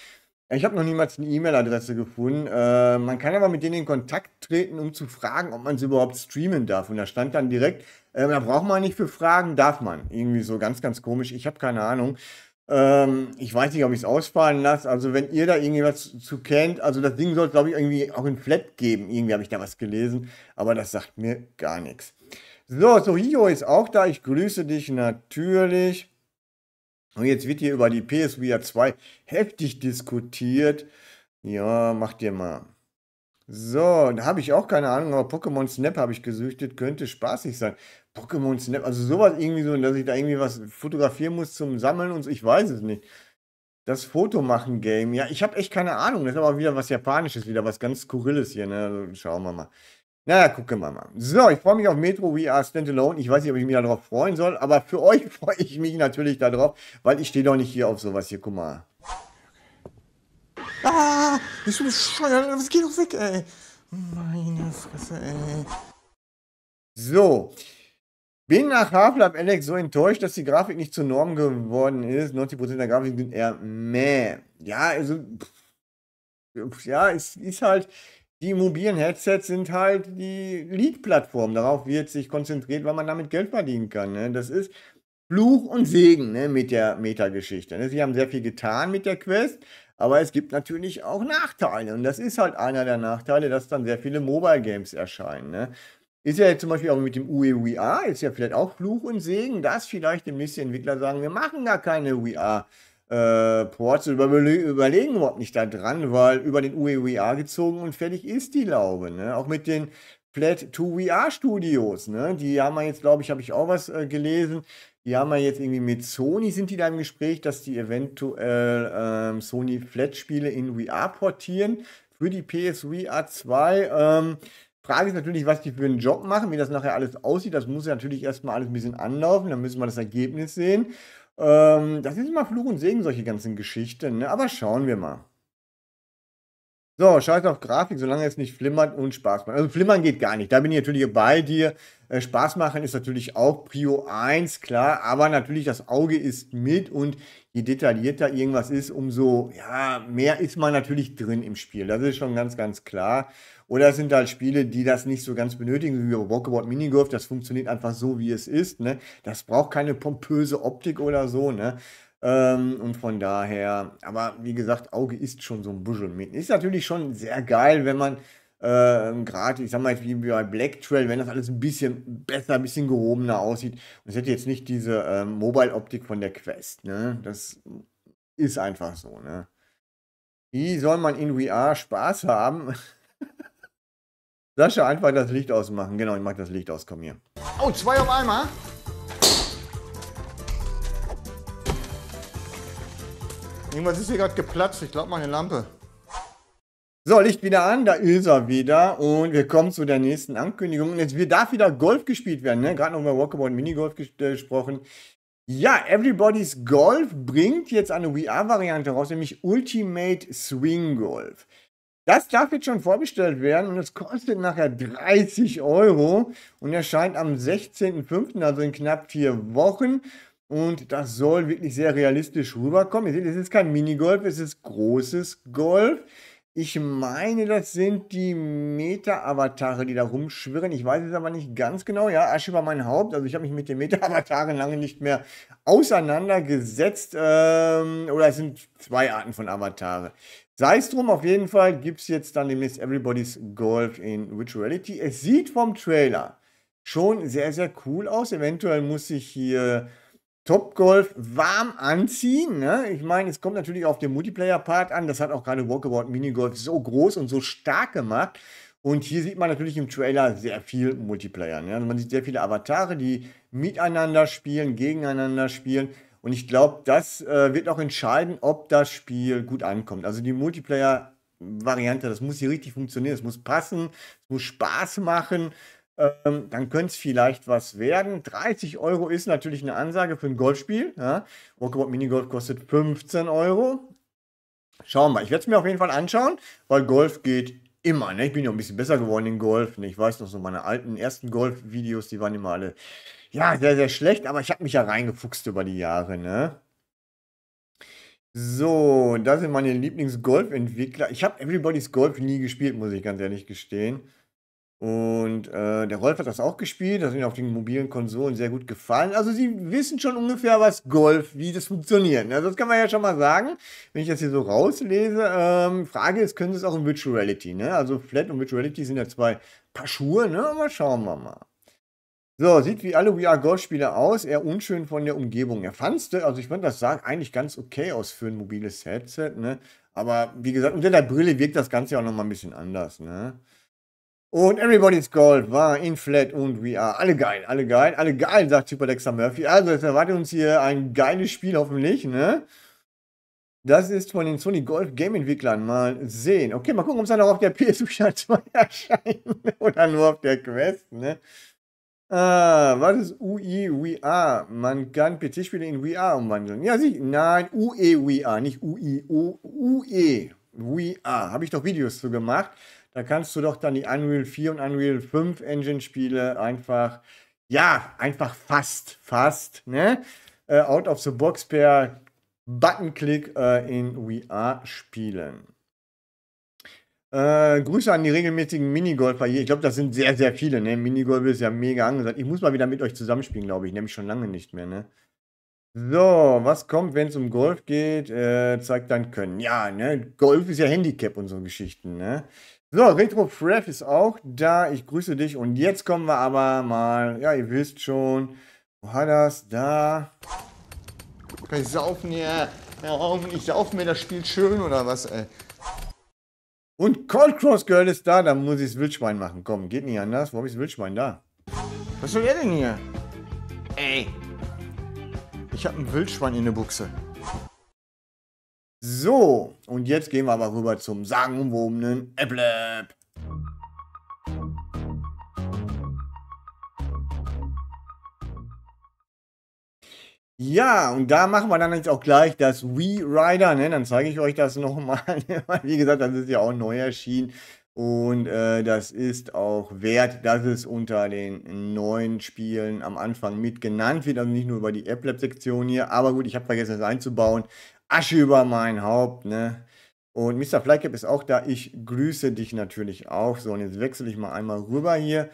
ich habe noch niemals eine E-Mail-Adresse gefunden. Äh, man kann aber mit denen in Kontakt treten, um zu fragen, ob man sie überhaupt streamen darf. Und da stand dann direkt, äh, da braucht man nicht für Fragen, darf man. Irgendwie so ganz, ganz komisch. Ich habe keine Ahnung. Ähm, ich weiß nicht, ob ich es ausfahren lasse. Also, wenn ihr da irgendwas zu, zu kennt, also das Ding soll glaube ich, irgendwie auch in Flat geben. Irgendwie habe ich da was gelesen, aber das sagt mir gar nichts. So, Sohio ist auch da. Ich grüße dich natürlich. Und jetzt wird hier über die PSVR 2 heftig diskutiert. Ja, macht ihr mal. So, da habe ich auch keine Ahnung, aber Pokémon Snap habe ich gesüchtet, könnte spaßig sein. Pokémon Snap, also sowas irgendwie so, dass ich da irgendwie was fotografieren muss zum Sammeln und so, ich weiß es nicht. Das Fotomachen-Game, ja, ich habe echt keine Ahnung, das ist aber wieder was Japanisches, wieder was ganz Skurriles hier, ne? Also, schauen wir mal. Naja, gucken wir mal. So, ich freue mich auf Metro We Are Standalone. Ich weiß nicht, ob ich mich darauf freuen soll, aber für euch freue ich mich natürlich darauf, weil ich stehe doch nicht hier auf sowas hier. Guck mal. Ah, bist du bescheuert? das geht doch weg, ey. Meine Fresse, ey. So. Bin nach Half-Life Alex so enttäuscht, dass die Grafik nicht zur Norm geworden ist. 90% der Grafik sind eher meh. Ja, also. Pff, ja, es ist halt die mobilen Headsets sind halt die Lead-Plattform. Darauf wird sich konzentriert, weil man damit Geld verdienen kann. Ne? Das ist Fluch und Segen ne? mit der Meta-Geschichte. Ne? Sie haben sehr viel getan mit der Quest, aber es gibt natürlich auch Nachteile. Und das ist halt einer der Nachteile, dass dann sehr viele Mobile-Games erscheinen. Ne? Ist ja jetzt zum Beispiel auch mit dem UE VR, ist ja vielleicht auch Fluch und Segen, dass vielleicht demnächst die Entwickler sagen, wir machen gar keine VR äh, Ports überlegen überhaupt nicht da dran, weil über den UEWA gezogen und fertig ist die Laube. Ne? Auch mit den Flat 2VR Studios, ne? Die haben wir jetzt, glaube ich, habe ich auch was äh, gelesen. Die haben wir jetzt irgendwie mit Sony sind die da im Gespräch, dass die eventuell äh, Sony Flat Spiele in VR portieren für die PSVR 2. Ähm, Frage ist natürlich, was die für einen Job machen, wie das nachher alles aussieht. Das muss ja natürlich erstmal alles ein bisschen anlaufen, dann müssen wir das Ergebnis sehen. Ähm, das ist immer Fluch und Segen, solche ganzen Geschichten. Ne? Aber schauen wir mal. So, scheiß auf Grafik, solange es nicht flimmert und Spaß macht. Also flimmern geht gar nicht. Da bin ich natürlich bei dir. Äh, Spaß machen ist natürlich auch Prio 1, klar, aber natürlich das Auge ist mit und je detaillierter irgendwas ist, umso ja, mehr ist man natürlich drin im Spiel. Das ist schon ganz, ganz klar. Oder es sind halt Spiele, die das nicht so ganz benötigen, wie Walkabout Minigolf. Das funktioniert einfach so, wie es ist. Ne? Das braucht keine pompöse Optik oder so. Ne? Ähm, und von daher, aber wie gesagt, Auge ist schon so ein bisschen mit. Ist natürlich schon sehr geil, wenn man äh, gerade, ich sag mal jetzt wie bei Black Trail, wenn das alles ein bisschen besser, ein bisschen gehobener aussieht. Und es hätte jetzt nicht diese äh, Mobile-Optik von der Quest, ne? Das ist einfach so, ne? Wie soll man in VR Spaß haben? Sascha, einfach das Licht ausmachen. Genau, ich mach das Licht aus, komm hier. Oh, zwei auf einmal? Irgendwas ist hier gerade geplatzt. Ich glaube, meine Lampe. So, Licht wieder an, da ist er wieder und wir kommen zu der nächsten Ankündigung. Und jetzt darf wieder Golf gespielt werden, ne? Gerade noch über Walkabout Minigolf ges äh, gesprochen. Ja, Everybody's Golf bringt jetzt eine VR-Variante raus, nämlich Ultimate Swing Golf. Das darf jetzt schon vorbestellt werden und es kostet nachher 30 Euro und erscheint am 16.05., also in knapp vier Wochen. Und das soll wirklich sehr realistisch rüberkommen. Ihr seht, es ist kein Minigolf, es ist großes Golf. Ich meine, das sind die Meta-Avatare, die da rumschwirren. Ich weiß es aber nicht ganz genau. Ja, Asche war mein Haupt. Also ich habe mich mit den Meta-Avataren lange nicht mehr auseinandergesetzt. Ähm, oder es sind zwei Arten von Avatare. Sei es drum, auf jeden Fall gibt es jetzt dann demnächst Everybody's Golf in Virtuality. Es sieht vom Trailer schon sehr, sehr cool aus. Eventuell muss ich hier Top Golf warm anziehen. Ne? Ich meine, es kommt natürlich auf den Multiplayer-Part an. Das hat auch gerade Walkabout Minigolf so groß und so stark gemacht. Und hier sieht man natürlich im Trailer sehr viel Multiplayer. Ne? Also man sieht sehr viele Avatare, die miteinander spielen, gegeneinander spielen. Und ich glaube, das äh, wird auch entscheiden, ob das Spiel gut ankommt. Also die Multiplayer-Variante, das muss hier richtig funktionieren, es muss passen, es muss Spaß machen ähm, dann könnte es vielleicht was werden. 30 Euro ist natürlich eine Ansage für ein Golfspiel. Ja? Walkabout Minigolf kostet 15 Euro. Schauen wir mal. Ich werde es mir auf jeden Fall anschauen, weil Golf geht immer. Ne? Ich bin ja ein bisschen besser geworden in Golf. Ne? Ich weiß noch so, meine alten ersten Golf-Videos, die waren immer alle ja, sehr, sehr schlecht, aber ich habe mich ja reingefuchst über die Jahre. Ne? So, das sind meine lieblings golf Ich habe Everybody's Golf nie gespielt, muss ich ganz ehrlich gestehen. Und äh, der Rolf hat das auch gespielt, das hat mir auf den mobilen Konsolen sehr gut gefallen. Also sie wissen schon ungefähr, was Golf, wie das funktioniert. Also das kann man ja schon mal sagen, wenn ich das hier so rauslese. Ähm, Frage ist, können sie es auch in Virtual Reality? Ne? Also Flat und Virtual Reality sind ja zwei Paar Schuhe, ne? aber schauen wir mal. So, sieht wie alle We Are Golf-Spieler aus, eher unschön von der Umgebung. Er fandst also ich fand das sah eigentlich ganz okay aus für ein mobiles Headset, ne? Aber wie gesagt, unter der Brille wirkt das Ganze auch nochmal ein bisschen anders, ne? Und Everybody's Gold war in Flat und We Are. Alle geil, alle geil, alle geil, sagt Superlexa Murphy. Also, jetzt erwartet uns hier ein geiles Spiel hoffentlich, ne? Das ist von den Sony Golf Game Entwicklern. Mal sehen. Okay, mal gucken, ob es dann auch auf der PS Vita 2 erscheint. Oder nur auf der Quest, ne? Ah, was ist UE VR? Man kann PC-Spiele in VR umwandeln. Ja, sicher. Nein, UE VR, nicht UI. UE VR. Habe ich doch Videos zu gemacht. Da kannst du doch dann die Unreal 4 und Unreal 5 Engine-Spiele einfach, ja, einfach fast, fast, ne? Äh, out of the box per Buttonklick äh, in VR spielen. Äh, Grüße an die regelmäßigen Minigolfer hier. Ich glaube, das sind sehr, sehr viele. Ne? Minigolf ist ja mega angesagt. Ich muss mal wieder mit euch zusammenspielen, glaube ich. Nämlich schon lange nicht mehr. Ne? So, was kommt, wenn es um Golf geht? Äh, zeigt dann Können. Ja, ne? Golf ist ja Handicap und so Geschichten. Ne? So, Retro Pref ist auch da. Ich grüße dich. Und jetzt kommen wir aber mal. Ja, ihr wisst schon. Wo hat das? Da. Kann ich saufen hier? Ja, ich laufe mir das Spiel schön oder was, ey? Und Cold Cross Girl ist da. Da muss ich das Wildschwein machen. Komm, geht nicht anders. Wo habe ich das Wildschwein da? Was soll er denn hier? Ey. Ich habe ein Wildschwein in der Buchse. So, und jetzt gehen wir aber rüber zum sagenumwobenen Appleb. Ja, und da machen wir dann jetzt auch gleich das We Rider, ne? Dann zeige ich euch das nochmal. Ne? wie gesagt, das ist ja auch neu erschienen. Und äh, das ist auch wert, dass es unter den neuen Spielen am Anfang mit genannt wird. Also nicht nur über die AppLab-Sektion hier. Aber gut, ich habe vergessen, das einzubauen. Asche über mein Haupt, ne? Und Mr. Flycap ist auch da. Ich grüße dich natürlich auch. So, und jetzt wechsle ich mal einmal rüber hier.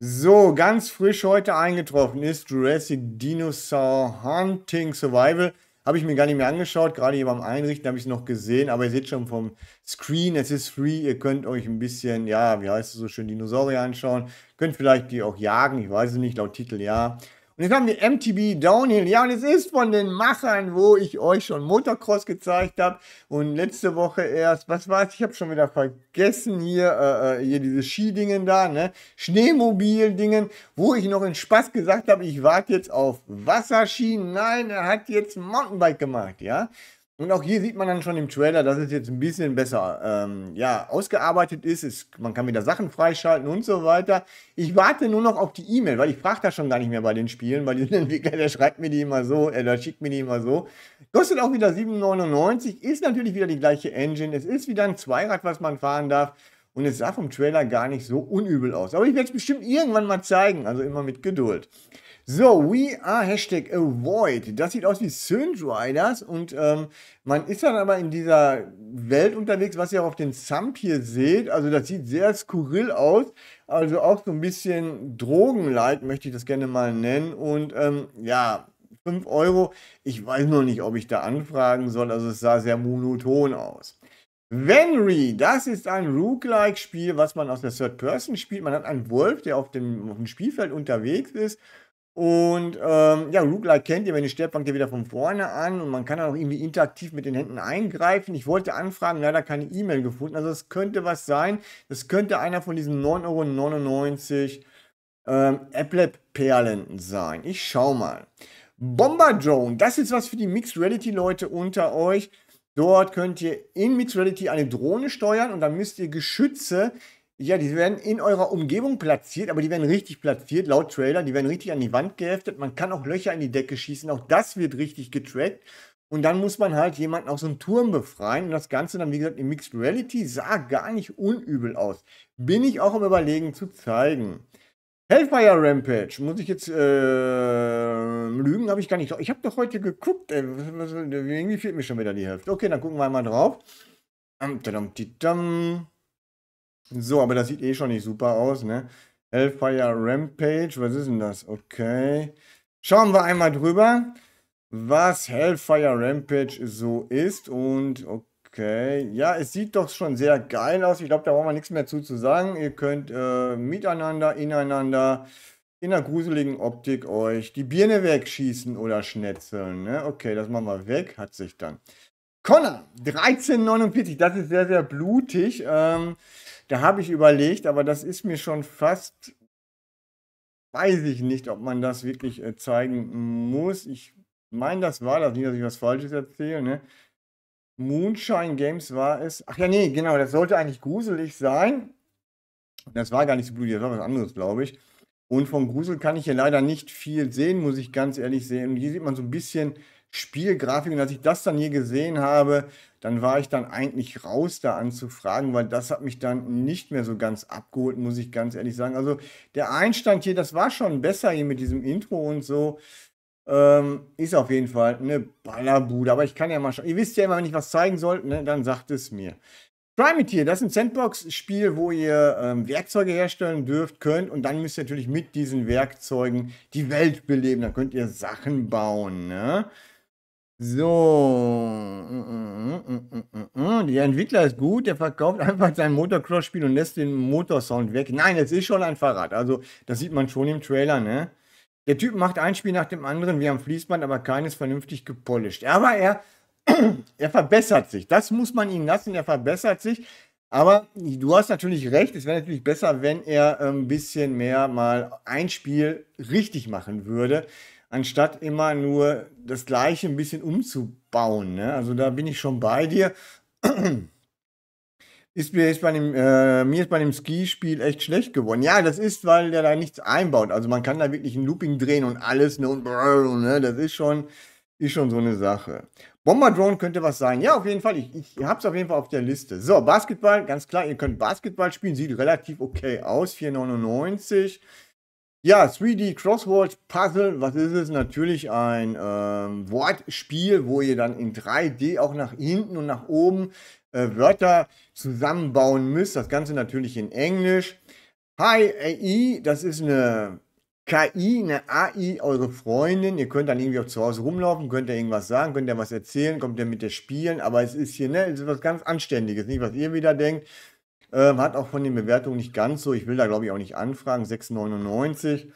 So, ganz frisch heute eingetroffen ist Jurassic Dinosaur Hunting Survival. Habe ich mir gar nicht mehr angeschaut. Gerade hier beim Einrichten habe ich es noch gesehen. Aber ihr seht schon vom Screen, es ist free. Ihr könnt euch ein bisschen, ja, wie heißt es so schön, Dinosaurier anschauen. Könnt vielleicht die auch jagen. Ich weiß es nicht, laut Titel ja. Und jetzt haben wir MTB Downhill. Ja, und es ist von den Machern, wo ich euch schon Motocross gezeigt habe. Und letzte Woche erst, was war es? Ich habe schon wieder vergessen hier, äh, äh, hier diese Skidingen da, ne? Schneemobil-Dingen, wo ich noch in Spaß gesagt habe, ich warte jetzt auf Wasserski. Nein, er hat jetzt Mountainbike gemacht, ja? Und auch hier sieht man dann schon im Trailer, dass es jetzt ein bisschen besser ähm, ja, ausgearbeitet ist. Es, man kann wieder Sachen freischalten und so weiter. Ich warte nur noch auf die E-Mail, weil ich frage da schon gar nicht mehr bei den Spielen, weil diesen Entwickler, der schreibt mir die immer so, äh, der schickt mir die immer so. Kostet auch wieder 7,99, ist natürlich wieder die gleiche Engine. Es ist wieder ein Zweirad, was man fahren darf. Und es sah vom Trailer gar nicht so unübel aus. Aber ich werde es bestimmt irgendwann mal zeigen, also immer mit Geduld. So, we are Hashtag Avoid. Das sieht aus wie Syndriders und ähm, man ist dann aber in dieser Welt unterwegs, was ihr auf den Sump hier seht. Also das sieht sehr skurril aus. Also auch so ein bisschen Drogenleid möchte ich das gerne mal nennen. Und ähm, ja, 5 Euro. Ich weiß noch nicht, ob ich da anfragen soll. Also es sah sehr monoton aus. Venry, das ist ein Rook-like-Spiel, was man aus der Third Person spielt. Man hat einen Wolf, der auf dem, auf dem Spielfeld unterwegs ist und ähm, ja, Roguelike kennt ihr, wenn ihr sterbt, fangt ihr wieder von vorne an und man kann dann auch irgendwie interaktiv mit den Händen eingreifen. Ich wollte anfragen, leider keine E-Mail gefunden. Also es könnte was sein. Das könnte einer von diesen 9,99 Euro ähm, Applet-Perlen sein. Ich schau mal. Bomber Drone, das ist was für die Mixed Reality-Leute unter euch. Dort könnt ihr in Mixed Reality eine Drohne steuern und dann müsst ihr Geschütze ja, die werden in eurer Umgebung platziert, aber die werden richtig platziert, laut Trailer. Die werden richtig an die Wand geheftet. Man kann auch Löcher in die Decke schießen. Auch das wird richtig getrackt. Und dann muss man halt jemanden aus so einem Turm befreien. Und das Ganze dann, wie gesagt, in Mixed Reality sah gar nicht unübel aus. Bin ich auch am Überlegen zu zeigen. Hellfire Rampage, muss ich jetzt äh, lügen? Habe ich gar nicht. Ich habe doch heute geguckt. Äh, irgendwie fehlt mir schon wieder die Hälfte. Okay, dann gucken wir mal drauf. Am, so, aber das sieht eh schon nicht super aus, ne? Hellfire Rampage, was ist denn das? Okay. Schauen wir einmal drüber, was Hellfire Rampage so ist. Und okay, ja, es sieht doch schon sehr geil aus. Ich glaube, da brauchen wir nichts mehr zu, zu sagen. Ihr könnt äh, miteinander, ineinander, in einer gruseligen Optik euch die Birne wegschießen oder schnetzeln. Ne? Okay, das machen wir weg, hat sich dann. Connor, 1349, das ist sehr, sehr blutig. Ähm, da habe ich überlegt, aber das ist mir schon fast, weiß ich nicht, ob man das wirklich äh, zeigen muss. Ich meine, das war das, nicht, dass ich was Falsches erzähle. Ne? Moonshine Games war es. Ach ja, nee, genau, das sollte eigentlich gruselig sein. Das war gar nicht so blutig, das war was anderes, glaube ich. Und vom Grusel kann ich hier leider nicht viel sehen, muss ich ganz ehrlich sehen. Und hier sieht man so ein bisschen Spielgrafiken, als ich das dann hier gesehen habe, dann war ich dann eigentlich raus, da anzufragen, weil das hat mich dann nicht mehr so ganz abgeholt, muss ich ganz ehrlich sagen. Also der Einstand hier, das war schon besser hier mit diesem Intro und so. Ähm, ist auf jeden Fall eine Ballerbude. Aber ich kann ja mal schauen. Ihr wisst ja immer, wenn ich was zeigen sollte, ne, dann sagt es mir. Primitier, das ist ein Sandbox-Spiel, wo ihr ähm, Werkzeuge herstellen dürft, könnt und dann müsst ihr natürlich mit diesen Werkzeugen die Welt beleben. Dann könnt ihr Sachen bauen. Ne? So. Mm, mm, mm, der Entwickler ist gut, der verkauft einfach sein Motocross-Spiel und lässt den Motorsound weg. Nein, es ist schon ein Fahrrad. Also, das sieht man schon im Trailer, ne? Der Typ macht ein Spiel nach dem anderen wie am Fließband, aber keines vernünftig gepolished. Aber er, er verbessert sich. Das muss man ihm lassen, er verbessert sich. Aber du hast natürlich recht, es wäre natürlich besser, wenn er ein ähm, bisschen mehr mal ein Spiel richtig machen würde anstatt immer nur das Gleiche ein bisschen umzubauen. Ne? Also da bin ich schon bei dir. Ist mir, ist bei dem, äh, mir ist bei dem Skispiel echt schlecht geworden. Ja, das ist, weil der da nichts einbaut. Also man kann da wirklich ein Looping drehen und alles ne, und brrr, ne? das ist schon, ist schon so eine Sache. Bomber Drone könnte was sein. Ja, auf jeden Fall. Ich, ich habe es auf jeden Fall auf der Liste. So, Basketball, ganz klar, ihr könnt Basketball spielen. Sieht relativ okay aus. 4,99. Ja, 3D Crossword Puzzle, was ist es? Natürlich ein ähm, Wortspiel, wo ihr dann in 3D auch nach hinten und nach oben äh, Wörter zusammenbauen müsst. Das Ganze natürlich in Englisch. Hi e AI, das ist eine KI, eine AI, eure Freundin. Ihr könnt dann irgendwie auch zu Hause rumlaufen, könnt ihr irgendwas sagen, könnt ihr was erzählen, kommt ihr mit der spielen, aber es ist hier, ne, es ist was ganz Anständiges, nicht was ihr wieder denkt. Ähm, hat auch von den Bewertungen nicht ganz so. Ich will da, glaube ich, auch nicht anfragen. 6,99.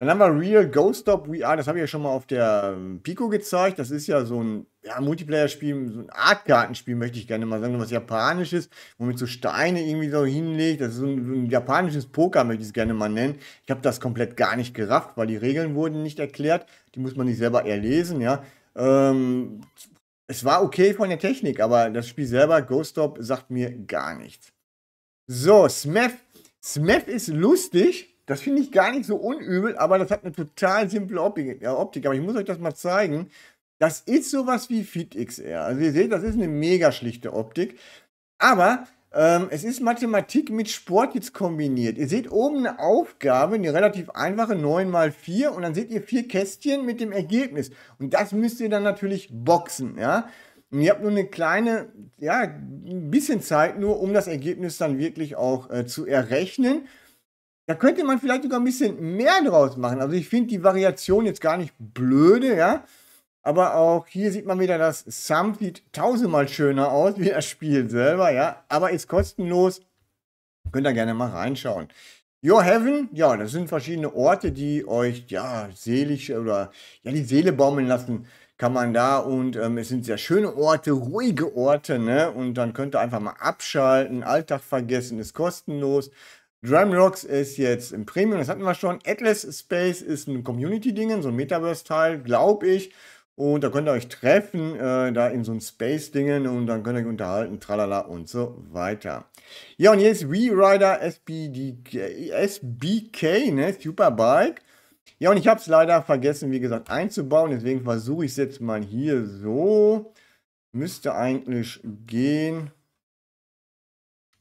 Dann haben wir Real Ghost Stop VR. Das habe ich ja schon mal auf der ähm, Pico gezeigt. Das ist ja so ein ja, Multiplayer-Spiel, so ein Art-Kartenspiel, möchte ich gerne mal sagen. Was Japanisches, wo womit so Steine irgendwie so hinlegt. Das ist so ein, ein japanisches Poker, möchte ich es gerne mal nennen. Ich habe das komplett gar nicht gerafft, weil die Regeln wurden nicht erklärt. Die muss man sich selber erlesen, ja. Ähm, es war okay von der Technik, aber das Spiel selber, Ghost Stop, sagt mir gar nichts. So, Smith. Smith ist lustig. Das finde ich gar nicht so unübel, aber das hat eine total simple Optik. Äh, aber ich muss euch das mal zeigen. Das ist sowas wie Fit XR. Also ihr seht, das ist eine mega schlichte Optik. Aber ähm, es ist Mathematik mit Sport jetzt kombiniert. Ihr seht oben eine Aufgabe, eine relativ einfache 9 mal 4 und dann seht ihr vier Kästchen mit dem Ergebnis. Und das müsst ihr dann natürlich boxen, ja. Und ihr habt nur eine kleine, ja, ein bisschen Zeit nur, um das Ergebnis dann wirklich auch äh, zu errechnen. Da könnte man vielleicht sogar ein bisschen mehr draus machen. Also ich finde die Variation jetzt gar nicht blöde, ja. Aber auch hier sieht man wieder, das Sum sieht tausendmal schöner aus wie das Spiel selber, ja. Aber ist kostenlos. Könnt ihr gerne mal reinschauen. Your Heaven, ja, das sind verschiedene Orte, die euch, ja, selig oder, ja, die Seele baumeln lassen kann man da und ähm, es sind sehr schöne Orte, ruhige Orte, ne? Und dann könnt ihr einfach mal abschalten, Alltag vergessen, ist kostenlos. Drumrocks ist jetzt im Premium, das hatten wir schon. Atlas Space ist ein Community-Ding, so ein Metaverse-Teil, glaube ich. Und da könnt ihr euch treffen, äh, da in so ein space ding und dann könnt ihr euch unterhalten, tralala und so weiter. Ja, und hier ist WeRider SBDK, SBK, ne, Superbike. Ja, und ich habe es leider vergessen, wie gesagt, einzubauen. Deswegen versuche ich es jetzt mal hier so. Müsste eigentlich gehen.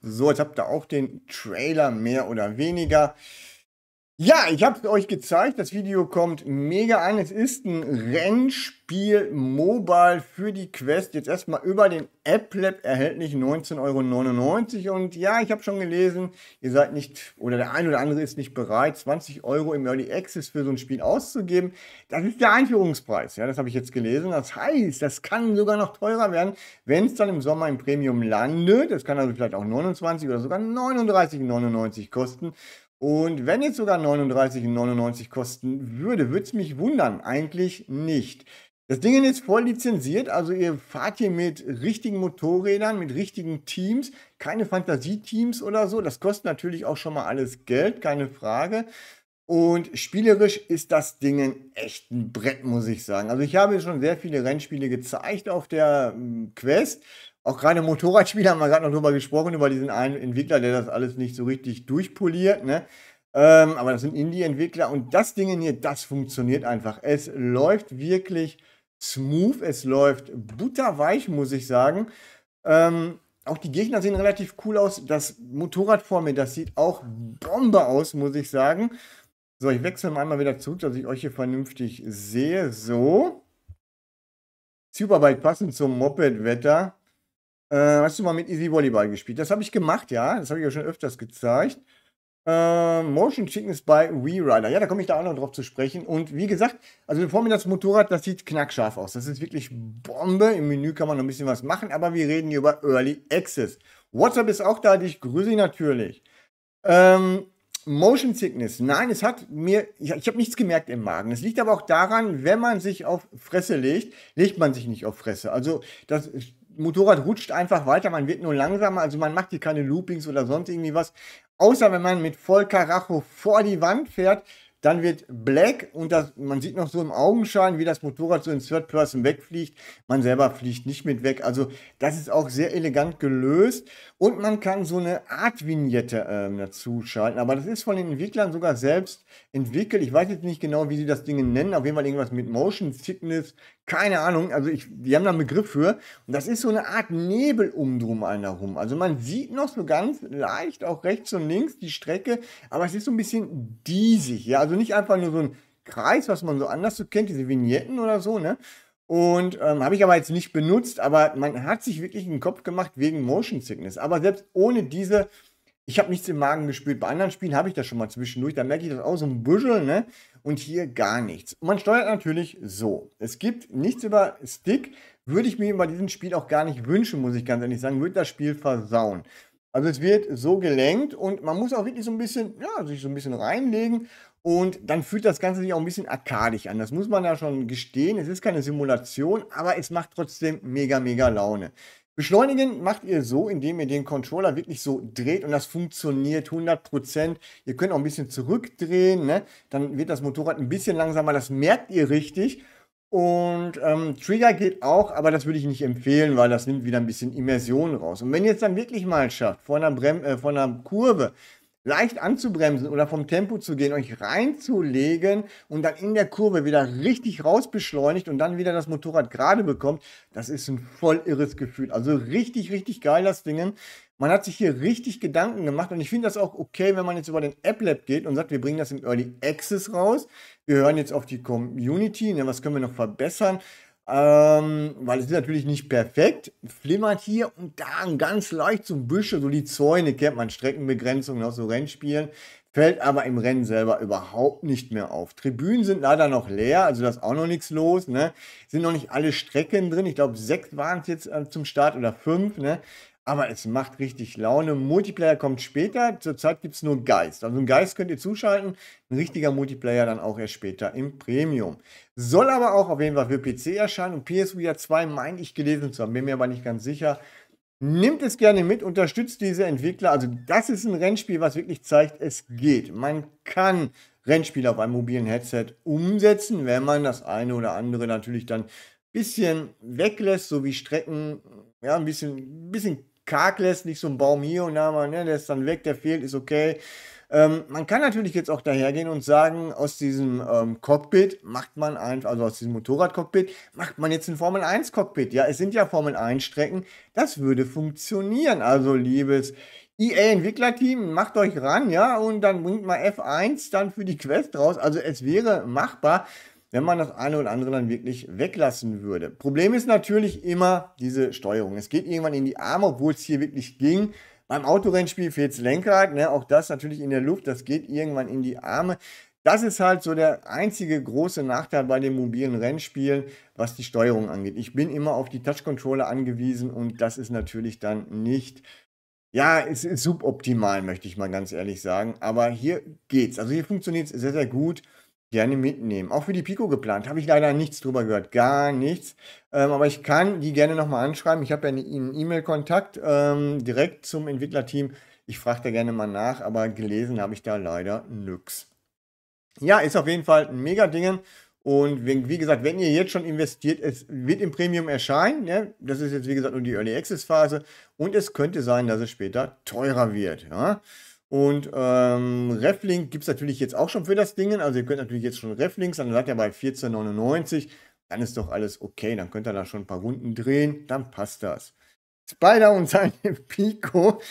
So, jetzt habt ihr auch den Trailer mehr oder weniger. Ja, ich habe es euch gezeigt. Das Video kommt mega an. Es ist ein Rennspiel Mobile für die Quest. Jetzt erstmal über den App Lab erhältlich 19,99 Euro. Und ja, ich habe schon gelesen, ihr seid nicht, oder der ein oder andere ist nicht bereit, 20 Euro im Early Access für so ein Spiel auszugeben. Das ist der Einführungspreis. Ja, das habe ich jetzt gelesen. Das heißt, das kann sogar noch teurer werden, wenn es dann im Sommer im Premium landet. Das kann also vielleicht auch 29 oder sogar 39,99 Euro kosten. Und wenn jetzt sogar 39,99 kosten würde, würde es mich wundern. Eigentlich nicht. Das Ding ist voll lizenziert, also ihr fahrt hier mit richtigen Motorrädern, mit richtigen Teams, keine Fantasieteams oder so. Das kostet natürlich auch schon mal alles Geld, keine Frage. Und spielerisch ist das Ding echt ein Brett, muss ich sagen. Also ich habe schon sehr viele Rennspiele gezeigt auf der hm, Quest auch gerade Motorradspieler haben wir gerade noch drüber gesprochen, über diesen einen Entwickler, der das alles nicht so richtig durchpoliert, ne? Ähm, aber das sind Indie-Entwickler und das Ding hier, das funktioniert einfach. Es läuft wirklich smooth, es läuft butterweich, muss ich sagen. Ähm, auch die Gegner sehen relativ cool aus. Das Motorrad vor mir, das sieht auch Bombe aus, muss ich sagen. So, ich wechsle mal einmal wieder zurück, dass ich euch hier vernünftig sehe. So. Superbike passend zum Moped-Wetter. Äh, hast du mal mit Easy Volleyball gespielt? Das habe ich gemacht, ja. Das habe ich ja schon öfters gezeigt. Äh, Motion Sickness bei WeRider. Ja, da komme ich da auch noch drauf zu sprechen. Und wie gesagt, also bevor mir das Motorrad, das sieht knackscharf aus. Das ist wirklich Bombe. Im Menü kann man noch ein bisschen was machen, aber wir reden hier über Early Access. WhatsApp ist auch da, dich grüße ich natürlich. Ähm, Motion Sickness. Nein, es hat mir, ich, ich habe nichts gemerkt im Magen. Es liegt aber auch daran, wenn man sich auf Fresse legt, legt man sich nicht auf Fresse. Also das Motorrad rutscht einfach weiter, man wird nur langsamer, also man macht hier keine Loopings oder sonst irgendwie was. Außer wenn man mit Vollkaracho vor die Wand fährt, dann wird Black und das, man sieht noch so im Augenschein, wie das Motorrad so in Third Person wegfliegt. Man selber fliegt nicht mit weg. Also das ist auch sehr elegant gelöst. Und man kann so eine Art Vignette ähm, dazu schalten. Aber das ist von den Entwicklern sogar selbst entwickelt. Ich weiß jetzt nicht genau, wie sie das Ding nennen. Auf jeden Fall irgendwas mit Motion Sickness keine Ahnung, also ich, die haben da einen Begriff für. Und das ist so eine Art Nebel um drum herum. Also man sieht noch so ganz leicht auch rechts und links die Strecke, aber es ist so ein bisschen diesig, ja. Also nicht einfach nur so ein Kreis, was man so anders so kennt, diese Vignetten oder so, ne? Und ähm, habe ich aber jetzt nicht benutzt, aber man hat sich wirklich einen Kopf gemacht wegen Motion Sickness. Aber selbst ohne diese ich habe nichts im Magen gespürt. Bei anderen Spielen habe ich das schon mal zwischendurch. Da merke ich das auch so ein Büschel, ne? Und hier gar nichts. man steuert natürlich so. Es gibt nichts über Stick. Würde ich mir bei diesem Spiel auch gar nicht wünschen, muss ich ganz ehrlich sagen. Würde das Spiel versauen. Also es wird so gelenkt und man muss auch wirklich so ein bisschen, ja, sich so ein bisschen reinlegen. Und dann fühlt das Ganze sich auch ein bisschen arkadisch an. Das muss man ja schon gestehen. Es ist keine Simulation, aber es macht trotzdem mega, mega Laune. Beschleunigen macht ihr so, indem ihr den Controller wirklich so dreht und das funktioniert 100%. Ihr könnt auch ein bisschen zurückdrehen, ne? dann wird das Motorrad ein bisschen langsamer, das merkt ihr richtig. Und ähm, Trigger geht auch, aber das würde ich nicht empfehlen, weil das nimmt wieder ein bisschen Immersion raus. Und wenn ihr es dann wirklich mal schafft, vor einer, Brem äh, vor einer Kurve leicht anzubremsen oder vom Tempo zu gehen, euch reinzulegen und dann in der Kurve wieder richtig raus beschleunigt und dann wieder das Motorrad gerade bekommt, das ist ein voll irres Gefühl. Also richtig, richtig geil das Ding. Man hat sich hier richtig Gedanken gemacht und ich finde das auch okay, wenn man jetzt über den App Lab geht und sagt, wir bringen das im Early Access raus. Wir hören jetzt auf die Community, ne, was können wir noch verbessern? ähm, weil es ist natürlich nicht perfekt, flimmert hier und da ganz leicht so Büsche, so die Zäune kennt man, Streckenbegrenzungen aus so Rennspielen, fällt aber im Rennen selber überhaupt nicht mehr auf. Tribünen sind leider noch leer, also da ist auch noch nichts los, ne? sind noch nicht alle Strecken drin, ich glaube sechs waren es jetzt äh, zum Start oder fünf, ne? Aber es macht richtig Laune. Multiplayer kommt später. Zurzeit gibt es nur Geist. Also ein Geist könnt ihr zuschalten. Ein richtiger Multiplayer dann auch erst später im Premium. Soll aber auch auf jeden Fall für PC erscheinen. Und PSVR 2 meine ich gelesen zu haben. Bin mir aber nicht ganz sicher. Nimmt es gerne mit, unterstützt diese Entwickler. Also das ist ein Rennspiel, was wirklich zeigt, es geht. Man kann Rennspiele auf einem mobilen Headset umsetzen, wenn man das eine oder andere natürlich dann ein bisschen weglässt, so wie Strecken, ja, ein bisschen, ein bisschen lässt, nicht so ein Baum Baumio-Name, ne? der ist dann weg, der fehlt, ist okay. Ähm, man kann natürlich jetzt auch dahergehen und sagen, aus diesem ähm, Cockpit macht man einfach, also aus diesem Motorrad-Cockpit, macht man jetzt ein Formel-1-Cockpit. Ja, es sind ja Formel-1-Strecken. Das würde funktionieren. Also, liebes EA-Entwicklerteam, macht euch ran, ja, und dann bringt mal F1 dann für die Quest raus. Also, es wäre machbar wenn man das eine oder andere dann wirklich weglassen würde. Problem ist natürlich immer diese Steuerung. Es geht irgendwann in die Arme, obwohl es hier wirklich ging. Beim Autorennspiel fehlt das Lenkrad, ne? auch das natürlich in der Luft, das geht irgendwann in die Arme. Das ist halt so der einzige große Nachteil bei den mobilen Rennspielen, was die Steuerung angeht. Ich bin immer auf die Touch-Controller angewiesen und das ist natürlich dann nicht ja, es ist suboptimal, möchte ich mal ganz ehrlich sagen. Aber hier geht's. Also hier funktioniert es sehr, sehr gut gerne mitnehmen. Auch für die Pico geplant. Habe ich leider nichts drüber gehört. Gar nichts. Ähm, aber ich kann die gerne nochmal anschreiben. Ich habe ja einen E-Mail-Kontakt ähm, direkt zum Entwicklerteam. Ich frage da gerne mal nach, aber gelesen habe ich da leider nix. Ja, ist auf jeden Fall ein mega Ding. Und wie gesagt, wenn ihr jetzt schon investiert, es wird im Premium erscheinen. Ne? Das ist jetzt, wie gesagt, nur die Early Access Phase. Und es könnte sein, dass es später teurer wird. Ja? Und ähm, Reflink gibt es natürlich jetzt auch schon für das Ding. Also ihr könnt natürlich jetzt schon Reflinks, dann seid ihr bei 14,99. Dann ist doch alles okay. Dann könnt ihr da schon ein paar Runden drehen. Dann passt das. Spider und seine Pico.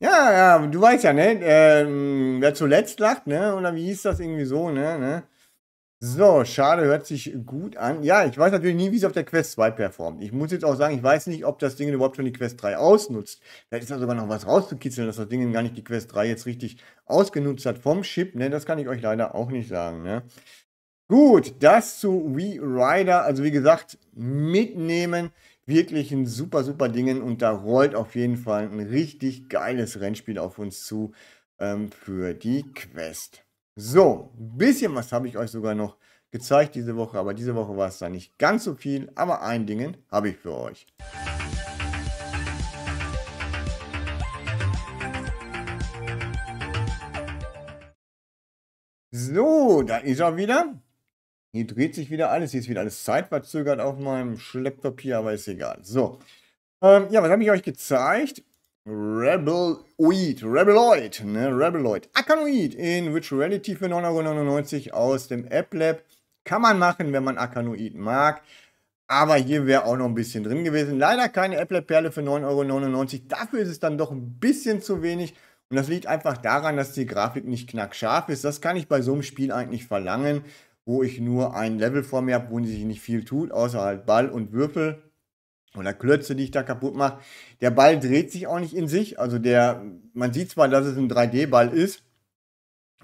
Ja, ja, du weißt ja, ne? Ähm, wer zuletzt lacht, ne? Oder wie hieß das irgendwie so, ne? ne? So, schade, hört sich gut an. Ja, ich weiß natürlich nie, wie es auf der Quest 2 performt. Ich muss jetzt auch sagen, ich weiß nicht, ob das Ding überhaupt schon die Quest 3 ausnutzt. Vielleicht ist da sogar noch was rauszukitzeln, dass das Ding gar nicht die Quest 3 jetzt richtig ausgenutzt hat vom Chip. Ne, das kann ich euch leider auch nicht sagen. Ne? Gut, das zu Wii Rider. Also wie gesagt, mitnehmen. Wirklich ein super, super Ding. Und da rollt auf jeden Fall ein richtig geiles Rennspiel auf uns zu ähm, für die Quest. So, ein bisschen was habe ich euch sogar noch gezeigt diese Woche, aber diese Woche war es da nicht ganz so viel, aber ein Ding habe ich für euch. So, da ist er wieder. Hier dreht sich wieder alles. Hier ist wieder alles zeitverzögert auf meinem Schlepppapier, aber ist egal. So. Ähm, ja, was habe ich euch gezeigt? Rebeloid, Rebeloid, ne, Rebeloid, Akanoid in Virtual Reality für 9,99 Euro aus dem App Lab. Kann man machen, wenn man Akanoid mag. Aber hier wäre auch noch ein bisschen drin gewesen. Leider keine Apple Perle für 9,99 Euro. Dafür ist es dann doch ein bisschen zu wenig. Und das liegt einfach daran, dass die Grafik nicht knackscharf ist. Das kann ich bei so einem Spiel eigentlich verlangen, wo ich nur ein Level vor mir habe, wo sich nicht viel tut, außer halt Ball und Würfel oder Klötze, die ich da kaputt mache. Der Ball dreht sich auch nicht in sich. Also der, man sieht zwar, dass es ein 3D-Ball ist,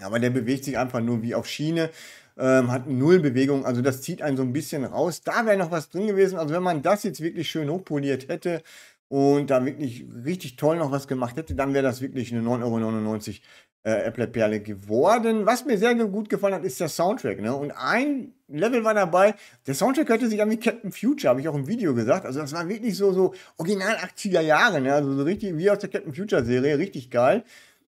aber der bewegt sich einfach nur wie auf Schiene, ähm, hat null Bewegung. Also das zieht einen so ein bisschen raus. Da wäre noch was drin gewesen. Also wenn man das jetzt wirklich schön hochpoliert hätte und da wirklich richtig toll noch was gemacht hätte, dann wäre das wirklich eine 9,99 Euro äh, Apple Perle geworden. Was mir sehr gut gefallen hat, ist der Soundtrack. Ne? Und ein Level war dabei. Der Soundtrack hörte sich an wie Captain Future, habe ich auch im Video gesagt. Also das war wirklich so, so original 80er Jahre, ne? Also so richtig wie aus der Captain Future Serie, richtig geil.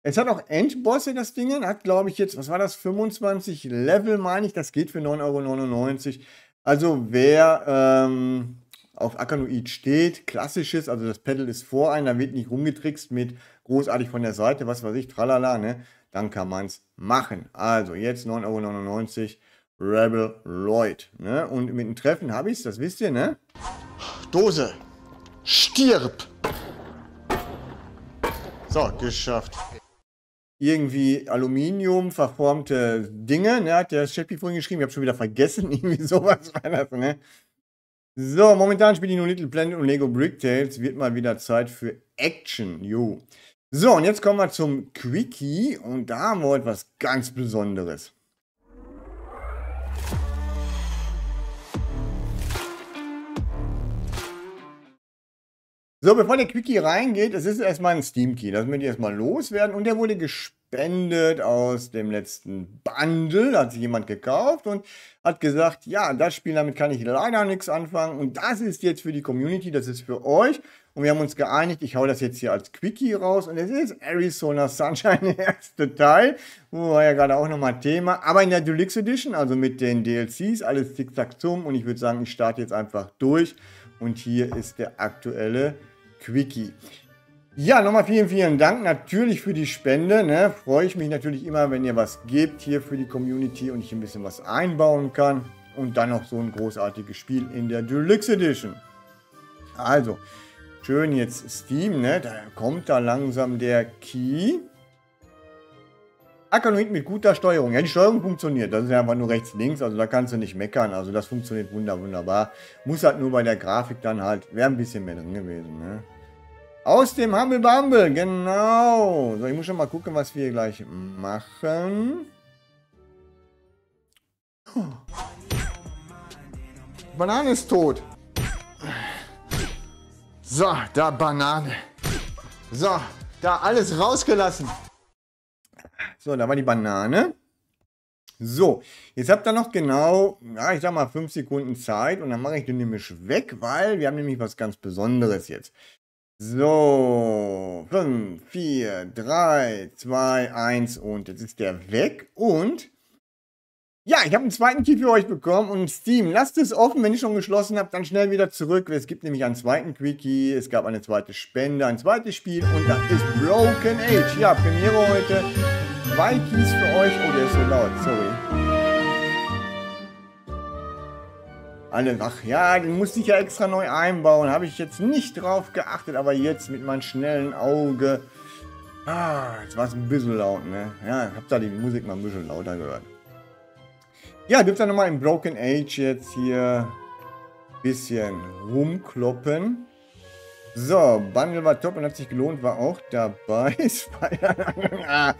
Es hat auch Endbosse, das Ding. Hat, glaube ich, jetzt, was war das? 25 Level, meine ich. Das geht für 9,99 Euro. Also, wer ähm, auf Akanoid steht, klassisches, also das Pedal ist vor einem, da wird nicht rumgetrickst mit großartig von der Seite, was weiß ich, tralala, ne? Dann kann man es machen. Also, jetzt 9,99 Euro Rebel Lloyd. Ne? Und mit dem Treffen habe ich es, das wisst ihr, ne? Dose, stirb! So, geschafft. Irgendwie Aluminium verformte Dinge, ne? Hat der Chefpi vorhin geschrieben, ich habe schon wieder vergessen, irgendwie sowas war das, ne? So, momentan spiele ich nur Little Planet und Lego Brick Tales. Wird mal wieder Zeit für Action, jo. So, und jetzt kommen wir zum Quickie und da haben wir etwas ganz Besonderes. So, bevor der Quickie reingeht, es ist erstmal ein Steam Key. Das möchte ich erstmal loswerden. Und der wurde gespendet aus dem letzten Bundle. Hat sich jemand gekauft und hat gesagt, ja, das Spiel, damit kann ich leider nichts anfangen. Und das ist jetzt für die Community, das ist für euch. Und wir haben uns geeinigt, ich hau das jetzt hier als Quickie raus. Und es ist Arizona Sunshine, der erste Teil. Wo oh, War ja gerade auch nochmal Thema. Aber in der Deluxe Edition, also mit den DLCs, alles zick, zack, zum. Und ich würde sagen, ich starte jetzt einfach durch. Und hier ist der aktuelle Quickie. Ja, nochmal vielen, vielen Dank natürlich für die Spende. Ne? Freue ich mich natürlich immer, wenn ihr was gebt hier für die Community und ich ein bisschen was einbauen kann. Und dann noch so ein großartiges Spiel in der Deluxe Edition. Also, schön jetzt Steam, ne? da kommt da langsam der Key. Akanoid mit guter Steuerung. Ja, die Steuerung funktioniert. Das ist ja einfach nur rechts, links. Also da kannst du nicht meckern. Also das funktioniert wunderbar. Muss halt nur bei der Grafik dann halt, wäre ein bisschen mehr drin gewesen. Ne? Aus dem Humble Bumble, genau. So, ich muss schon mal gucken, was wir gleich machen. Oh. Banane ist tot. So, da Banane. So, da alles rausgelassen. So, da war die Banane. So, jetzt habt ihr noch genau, ja, ich sag mal 5 Sekunden Zeit und dann mache ich den nämlich weg, weil wir haben nämlich was ganz Besonderes jetzt. So, 5, 4, 3, 2, 1 und jetzt ist der weg und ja, ich habe einen zweiten Key für euch bekommen und Steam, lasst es offen, wenn ihr schon geschlossen habt, dann schnell wieder zurück. Es gibt nämlich einen zweiten Quickie, es gab eine zweite Spende, ein zweites Spiel und das ist Broken Age. Ja, Premiere heute. Zwei Keys für euch. Oh, der ist so laut, sorry. alle ach ja, den musste ich ja extra neu einbauen. Habe ich jetzt nicht drauf geachtet, aber jetzt mit meinem schnellen Auge. Ah, jetzt war es ein bisschen laut, ne? Ja, habt hab da die Musik mal ein bisschen lauter gehört. Ja, dürft ihr nochmal im Broken Age jetzt hier ein bisschen rumkloppen. So, Bundle war top und hat sich gelohnt, war auch dabei. Ah,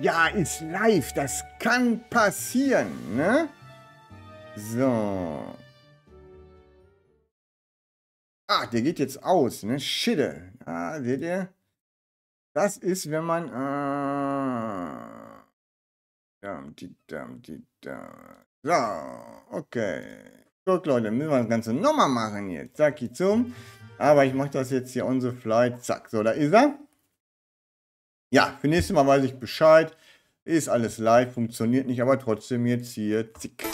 ja, ist live, das kann passieren, ne? So. Ah, der geht jetzt aus, ne? Schitte. Ah, seht ihr? Das ist, wenn man... Äh, So, okay. Gut, Leute, müssen wir das Ganze nochmal machen jetzt. Zack, zum. Aber ich mache das jetzt hier on the fly. Zack, so, da ist er. Ja, für nächstes Mal weiß ich Bescheid. Ist alles live, funktioniert nicht, aber trotzdem jetzt hier zick.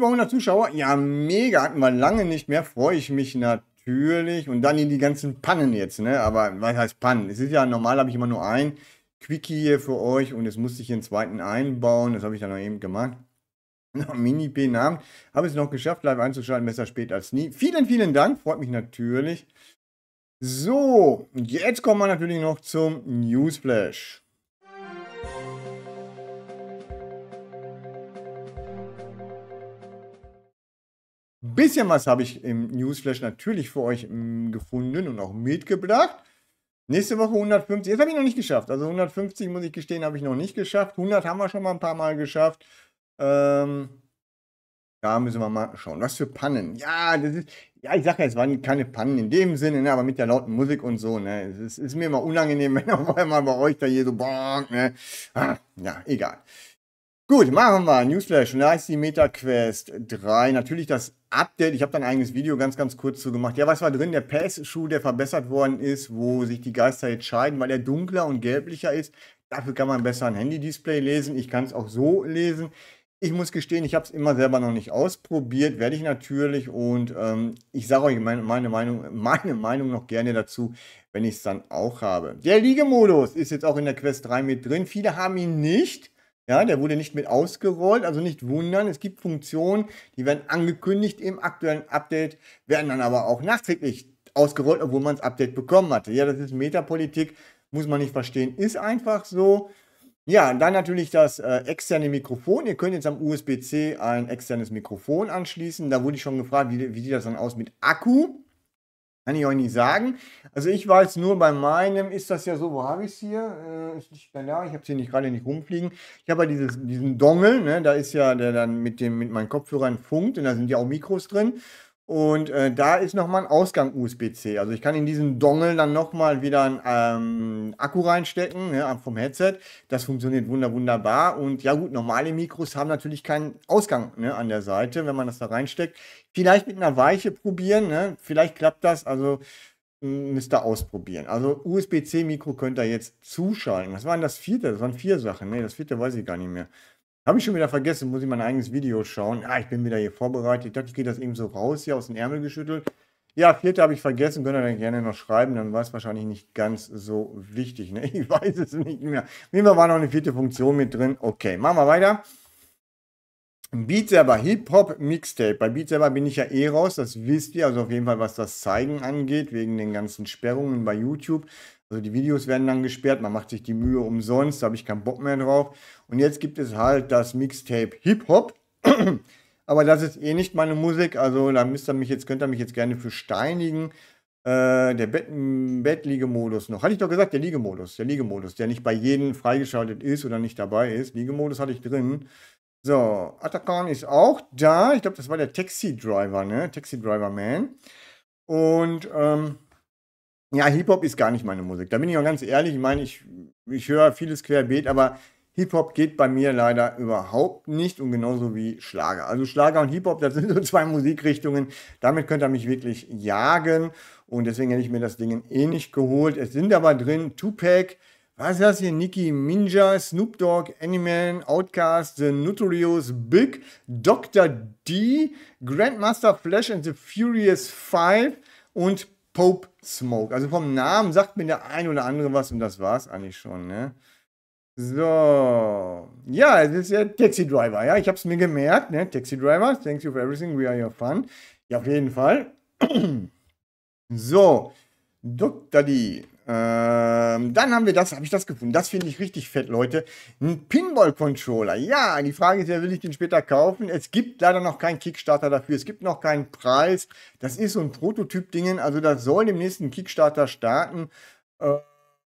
über 100 Zuschauer. Ja, mega. Hatten wir lange nicht mehr. Freue ich mich natürlich. Und dann in die ganzen Pannen jetzt, ne? Aber was heißt Pannen? Es ist ja normal, habe ich immer nur ein Quickie hier für euch. Und jetzt musste ich den zweiten einbauen. Das habe ich dann noch eben gemacht. Mini p Namen. Habe es noch geschafft, live einzuschalten. Besser spät als nie. Vielen, vielen Dank. Freut mich natürlich. So, jetzt kommen wir natürlich noch zum Newsflash. bisschen was habe ich im Newsflash natürlich für euch hm, gefunden und auch mitgebracht. Nächste Woche 150. Jetzt habe ich noch nicht geschafft. Also 150 muss ich gestehen, habe ich noch nicht geschafft. 100 haben wir schon mal ein paar Mal geschafft. Ähm, da müssen wir mal schauen. Was für Pannen. Ja, das ist. Ja, ich sage ja, es waren keine Pannen in dem Sinne, ne, aber mit der lauten Musik und so, ne? Es ist, ist mir immer unangenehm, wenn auf einmal bei euch da hier so, boah, ne? Ah, ja, egal. Gut, machen wir. Newsflash, nice, die MetaQuest 3. Natürlich das Update. Ich habe da ein eigenes Video ganz, ganz kurz zu gemacht. Ja, was war drin? Der Pass-Schuh, der verbessert worden ist, wo sich die Geister jetzt scheiden, weil er dunkler und gelblicher ist. Dafür kann man besser ein Handy-Display lesen. Ich kann es auch so lesen. Ich muss gestehen, ich habe es immer selber noch nicht ausprobiert, werde ich natürlich und ähm, ich sage euch meine, meine, Meinung, meine Meinung noch gerne dazu, wenn ich es dann auch habe. Der Liegemodus ist jetzt auch in der Quest 3 mit drin. Viele haben ihn nicht ja, der wurde nicht mit ausgerollt, also nicht wundern. Es gibt Funktionen, die werden angekündigt im aktuellen Update, werden dann aber auch nachträglich ausgerollt, obwohl man das Update bekommen hatte. Ja, das ist Metapolitik, muss man nicht verstehen, ist einfach so. Ja, dann natürlich das äh, externe Mikrofon. Ihr könnt jetzt am USB-C ein externes Mikrofon anschließen. Da wurde ich schon gefragt, wie, wie sieht das dann aus mit Akku? Kann ich euch nicht sagen. Also ich weiß nur, bei meinem ist das ja so, wo habe ich es hier? Äh, ist nicht mehr da, ich habe es hier nicht gerade nicht rumfliegen. Ich habe ja diesen Dongel, ne? da ist ja der dann mit, dem, mit meinen Kopfhörern funkt und da sind ja auch Mikros drin. Und äh, da ist nochmal ein Ausgang USB-C. Also ich kann in diesen Dongle dann nochmal wieder einen ähm, Akku reinstecken ja, ne, vom Headset. Das funktioniert wunder wunderbar. Und ja gut, normale Mikros haben natürlich keinen Ausgang ne, an der Seite, wenn man das da reinsteckt. Vielleicht mit einer Weiche probieren. Ne? Vielleicht klappt das. Also müsst ihr ausprobieren. Also USB-C-Mikro könnt ihr jetzt zuschalten. Was waren das vierte? Das waren vier Sachen. Ne, das vierte weiß ich gar nicht mehr. Habe ich schon wieder vergessen, muss ich mein eigenes Video schauen. Ah, ich bin wieder hier vorbereitet. Ich dachte, ich gehe das eben so raus, hier aus dem Ärmel geschüttelt. Ja, vierte habe ich vergessen, könnt ihr dann gerne noch schreiben, dann war es wahrscheinlich nicht ganz so wichtig. Ne? Ich weiß es nicht mehr. Nehmen war noch eine vierte Funktion mit drin. Okay, machen wir weiter. Beat selber, Hip-Hop Mixtape. Bei Beat selber bin ich ja eh raus, das wisst ihr. Also auf jeden Fall, was das Zeigen angeht, wegen den ganzen Sperrungen bei YouTube. Also die Videos werden dann gesperrt, man macht sich die Mühe umsonst, da habe ich keinen Bock mehr drauf. Und jetzt gibt es halt das Mixtape Hip-Hop. Aber das ist eh nicht meine Musik, also da müsst ihr mich jetzt, könnt ihr mich jetzt gerne für steinigen. Äh, der Bett, Bettliegemodus noch. Hatte ich doch gesagt, der Liegemodus, der Liegemodus, der nicht bei jedem freigeschaltet ist oder nicht dabei ist. Liegemodus hatte ich drin. So, Atakan ist auch da. Ich glaube, das war der Taxi Driver, ne? Taxi Driver Man. Und ähm, ja, Hip-Hop ist gar nicht meine Musik. Da bin ich auch ganz ehrlich. Ich meine, ich, ich höre vieles querbeet, aber Hip-Hop geht bei mir leider überhaupt nicht und genauso wie Schlager. Also Schlager und Hip-Hop, das sind so zwei Musikrichtungen. Damit könnte er mich wirklich jagen und deswegen hätte ich mir das Ding eh nicht geholt. Es sind aber drin Tupac, was ist das hier? Nicki Minja, Snoop Dogg, Animan, Outcast, The Notorious Big, Dr. D, Grandmaster Flash and the Furious Five und Pope Smoke. Also vom Namen sagt mir der ein oder andere was und das war's eigentlich schon, ne? So. Ja, es ist ja Taxi Driver, ja. Ich hab's mir gemerkt, ne? Taxi Driver, thanks you for everything, we are your fun. Ja, auf jeden Fall. so. Dr. Die. Ähm, dann haben wir das, habe ich das gefunden. Das finde ich richtig fett, Leute. Ein Pinball-Controller. Ja, die Frage ist ja, will ich den später kaufen? Es gibt leider noch keinen Kickstarter dafür. Es gibt noch keinen Preis. Das ist so ein Prototyp-Dingen. Also das soll im nächsten Kickstarter starten.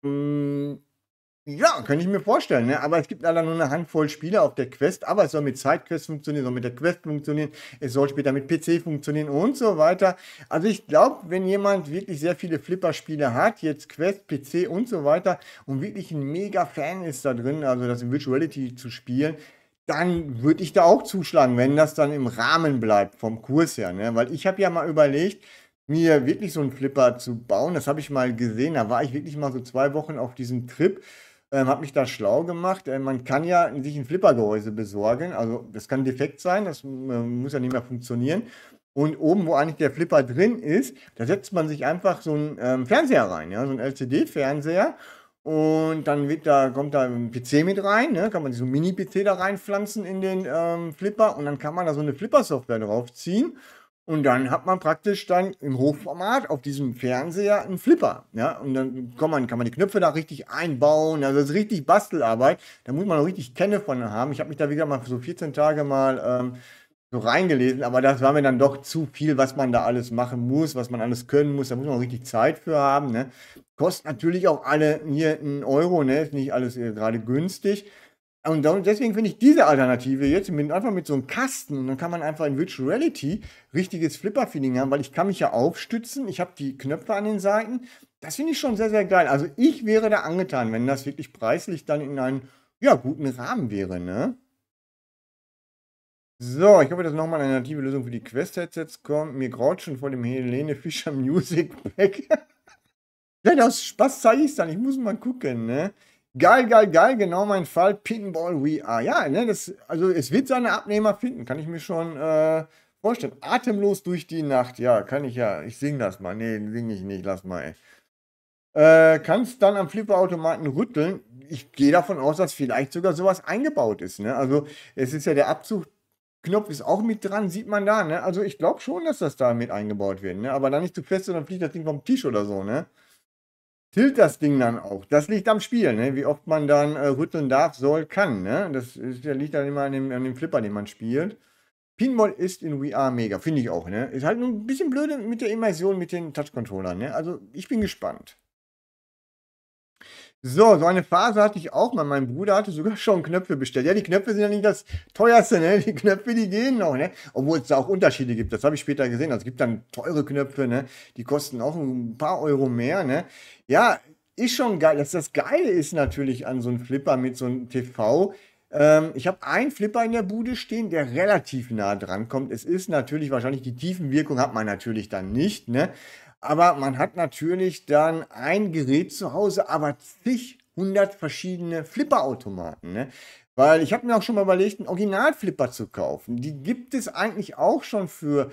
Ähm, ja, könnte ich mir vorstellen, ne? aber es gibt leider nur eine Handvoll Spiele auf der Quest, aber es soll mit Sidequest funktionieren, soll mit der Quest funktionieren, es soll später mit PC funktionieren und so weiter. Also ich glaube, wenn jemand wirklich sehr viele Flipper-Spiele hat, jetzt Quest, PC und so weiter und wirklich ein mega Fan ist da drin, also das in Virtuality zu spielen, dann würde ich da auch zuschlagen, wenn das dann im Rahmen bleibt vom Kurs her, ne? weil ich habe ja mal überlegt, mir wirklich so einen Flipper zu bauen, das habe ich mal gesehen, da war ich wirklich mal so zwei Wochen auf diesem Trip ähm, habe mich da schlau gemacht. Äh, man kann ja sich ein Flippergehäuse besorgen. Also das kann defekt sein, das äh, muss ja nicht mehr funktionieren. Und oben, wo eigentlich der Flipper drin ist, da setzt man sich einfach so einen ähm, Fernseher rein, ja, so einen LCD-Fernseher. Und dann wird da, kommt da ein PC mit rein, ne? kann man so einen Mini-PC da reinpflanzen in den ähm, Flipper und dann kann man da so eine Flipper-Software draufziehen und dann hat man praktisch dann im Hochformat auf diesem Fernseher einen Flipper. Ja? Und dann kann man, kann man die Knöpfe da richtig einbauen. Also das ist richtig Bastelarbeit. Da muss man auch richtig Kenne von haben. Ich habe mich da wieder mal so 14 Tage mal ähm, so reingelesen, aber das war mir dann doch zu viel, was man da alles machen muss, was man alles können muss. Da muss man auch richtig Zeit für haben. Ne? Kostet natürlich auch alle hier einen Euro, ne? Ist nicht alles äh, gerade günstig. Und deswegen finde ich diese Alternative jetzt mit, einfach mit so einem Kasten und dann kann man einfach in Virtual Reality richtiges Flipper-Feeling haben, weil ich kann mich ja aufstützen, ich habe die Knöpfe an den Seiten. Das finde ich schon sehr, sehr geil. Also ich wäre da angetan, wenn das wirklich preislich dann in einen, ja, guten Rahmen wäre, ne? So, ich hoffe, dass nochmal eine native Lösung für die Quest-Headsets kommt. Mir graut schon vor dem Helene Fischer Music Pack. ja, das Spaß zeige ich es dann. Ich muss mal gucken, ne? Geil, geil, geil, genau mein Fall. Pinball We Are. Ja, ne, das, also es wird seine Abnehmer finden, kann ich mir schon äh, vorstellen. Atemlos durch die Nacht. Ja, kann ich ja. Ich sing das mal. Nee, sing ich nicht. Lass mal, ey. Äh, kannst dann am Flipperautomaten rütteln. Ich gehe davon aus, dass vielleicht sogar sowas eingebaut ist. Ne? Also es ist ja der Abzug Knopf ist auch mit dran, sieht man da, ne? Also ich glaube schon, dass das da mit eingebaut wird, ne? Aber dann nicht zu fest, sondern fliegt das Ding vom Tisch oder so, ne? tilt das Ding dann auch. Das liegt am Spiel, ne? wie oft man dann äh, rütteln darf, soll, kann. Ne? Das ist, liegt dann immer an dem, an dem Flipper, den man spielt. Pinball ist in VR mega, finde ich auch. Ne? Ist halt nur ein bisschen blöd mit der Immersion mit den Touch-Controllern. Ne? Also ich bin gespannt. So, so eine Phase hatte ich auch mal. Mein Bruder hatte sogar schon Knöpfe bestellt. Ja, die Knöpfe sind ja nicht das teuerste, ne? Die Knöpfe, die gehen noch, ne? Obwohl es da auch Unterschiede gibt. Das habe ich später gesehen. Also es gibt dann teure Knöpfe, ne? Die kosten auch ein paar Euro mehr, ne? Ja, ist schon geil. Das, das Geile ist natürlich an so einem Flipper mit so einem TV. Ähm, ich habe einen Flipper in der Bude stehen, der relativ nah dran kommt. Es ist natürlich wahrscheinlich die Tiefenwirkung hat man natürlich dann nicht, ne? Aber man hat natürlich dann ein Gerät zu Hause, aber zig hundert verschiedene Flipperautomaten. Ne? Weil ich habe mir auch schon mal überlegt, einen Original-Flipper zu kaufen. Die gibt es eigentlich auch schon für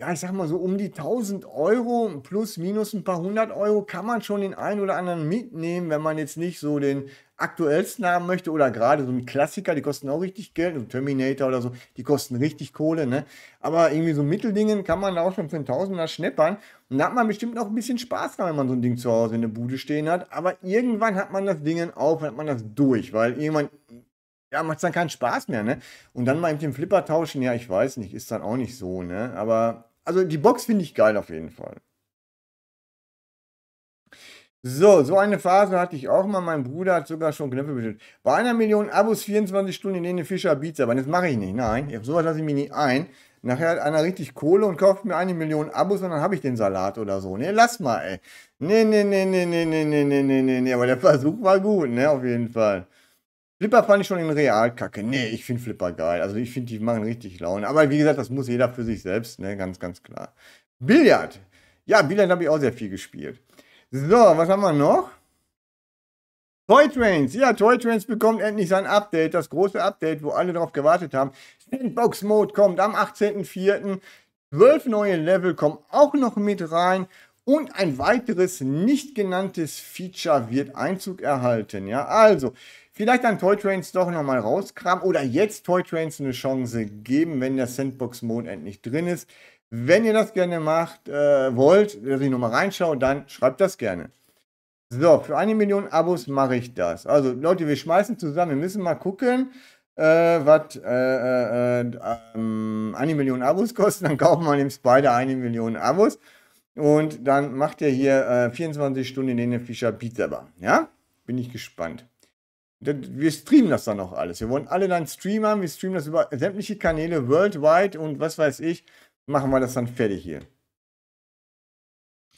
ja, ich sag mal so um die 1000 Euro plus minus ein paar hundert Euro kann man schon den einen oder anderen mitnehmen, wenn man jetzt nicht so den aktuellsten haben möchte oder gerade so ein Klassiker, die kosten auch richtig Geld, also Terminator oder so, die kosten richtig Kohle, ne? Aber irgendwie so Mitteldingen kann man da auch schon für einen Tausender schneppern und da hat man bestimmt noch ein bisschen Spaß dran, wenn man so ein Ding zu Hause in der Bude stehen hat, aber irgendwann hat man das Ding auf, hat man das durch, weil irgendwann ja, macht es dann keinen Spaß mehr, ne? Und dann mal mit dem Flipper tauschen, ja, ich weiß nicht, ist dann auch nicht so, ne? Aber also die Box finde ich geil auf jeden Fall. So, so eine Phase hatte ich auch mal. Mein Bruder hat sogar schon Knöpfe bestellt. Bei einer Million Abos 24 Stunden in denen Fischer Beats, aber das mache ich nicht. Nein, auf sowas lasse ich mich nicht ein. Nachher hat einer richtig Kohle und kauft mir eine Million Abos und dann habe ich den Salat oder so. Ne, lass mal, ey. Ne, ne, ne, ne, ne, ne, ne, ne, ne, ne, ne. Aber der Versuch war gut, ne, auf jeden Fall. Flipper fand ich schon in Real kacke. Nee, ich finde Flipper geil. Also ich finde, die machen richtig Laune. Aber wie gesagt, das muss jeder für sich selbst, ne? Ganz, ganz klar. Billard. Ja, Billard habe ich auch sehr viel gespielt. So, was haben wir noch? Toy Trains. Ja, Toy Trains bekommt endlich sein Update. Das große Update, wo alle darauf gewartet haben. Sandbox Mode kommt am 18.04. Zwölf neue Level kommen auch noch mit rein. Und ein weiteres nicht genanntes Feature wird Einzug erhalten. Ja, also Vielleicht dann Toy Trains doch nochmal rauskramen oder jetzt Toy Trains eine Chance geben, wenn der sandbox mond endlich drin ist. Wenn ihr das gerne macht, äh, wollt, dass ich nochmal reinschaue, dann schreibt das gerne. So, für eine Million Abos mache ich das. Also Leute, wir schmeißen zusammen, wir müssen mal gucken, äh, was äh, äh, äh ähm, eine Million Abos kosten. Dann kaufen wir dem Spider eine Million Abos. Und dann macht er hier 24 äh, Stunden in den Fischer Pizza Bar. Ja? Bin ich gespannt wir streamen das dann auch alles. Wir wollen alle dann streamen, Wir streamen das über sämtliche Kanäle worldwide und was weiß ich, machen wir das dann fertig hier.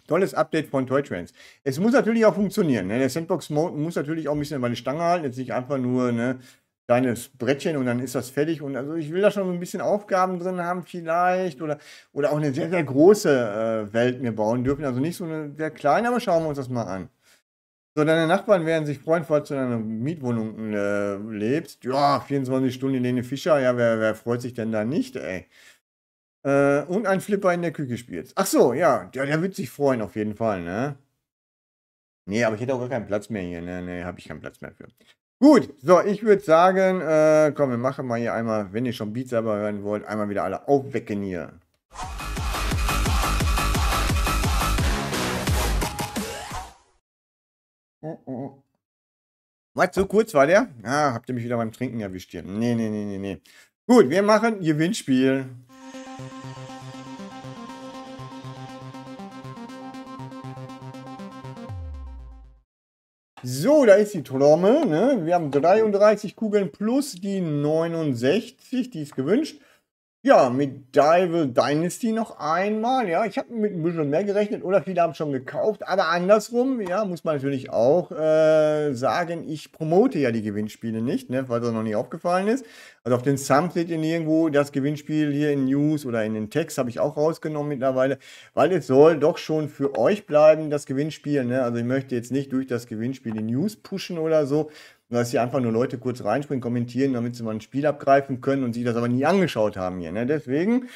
Tolles Update von Toy Toytrans. Es muss natürlich auch funktionieren. Ne? Der Sandbox-Mode muss natürlich auch ein bisschen bei die Stange halten. Jetzt nicht einfach nur ne, kleines Brettchen und dann ist das fertig. Und also ich will da schon ein bisschen Aufgaben drin haben, vielleicht. Oder, oder auch eine sehr, sehr große äh, Welt mir bauen dürfen. Also nicht so eine sehr kleine, aber schauen wir uns das mal an. So, deine Nachbarn werden sich freuen, falls du in einer Mietwohnung äh, lebst. Ja, 24 Stunden Helene Fischer, ja, wer, wer freut sich denn da nicht, ey? Äh, und ein Flipper in der Küche spielst. Ach so, ja, der, der wird sich freuen auf jeden Fall, ne? Nee, aber ich hätte auch gar keinen Platz mehr hier, ne? Nee, hab ich keinen Platz mehr für. Gut, so, ich würde sagen, äh, komm, wir machen mal hier einmal, wenn ihr schon Beats selber hören wollt, einmal wieder alle aufwecken hier. Oh, oh, oh. War zu kurz war der? Ah, habt ihr mich wieder beim Trinken erwischt hier. Nee, nee, nee, nee, nee. Gut, wir machen Gewinnspiel. So, da ist die Trommel. Ne? Wir haben 33 Kugeln plus die 69, die ist gewünscht. Ja, mit Dival Dynasty noch einmal. Ja, ich habe mit ein bisschen mehr gerechnet oder viele haben schon gekauft. Aber andersrum, ja, muss man natürlich auch äh, sagen, ich promote ja die Gewinnspiele nicht, ne, falls das noch nicht aufgefallen ist. Also auf den Sum seht ihr nirgendwo das Gewinnspiel hier in News oder in den Text habe ich auch rausgenommen mittlerweile, weil es soll doch schon für euch bleiben, das Gewinnspiel. Ne? Also ich möchte jetzt nicht durch das Gewinnspiel die News pushen oder so, dass hier einfach nur Leute kurz reinspringen, kommentieren, damit sie mal ein Spiel abgreifen können und sich das aber nie angeschaut haben hier. Ne? Deswegen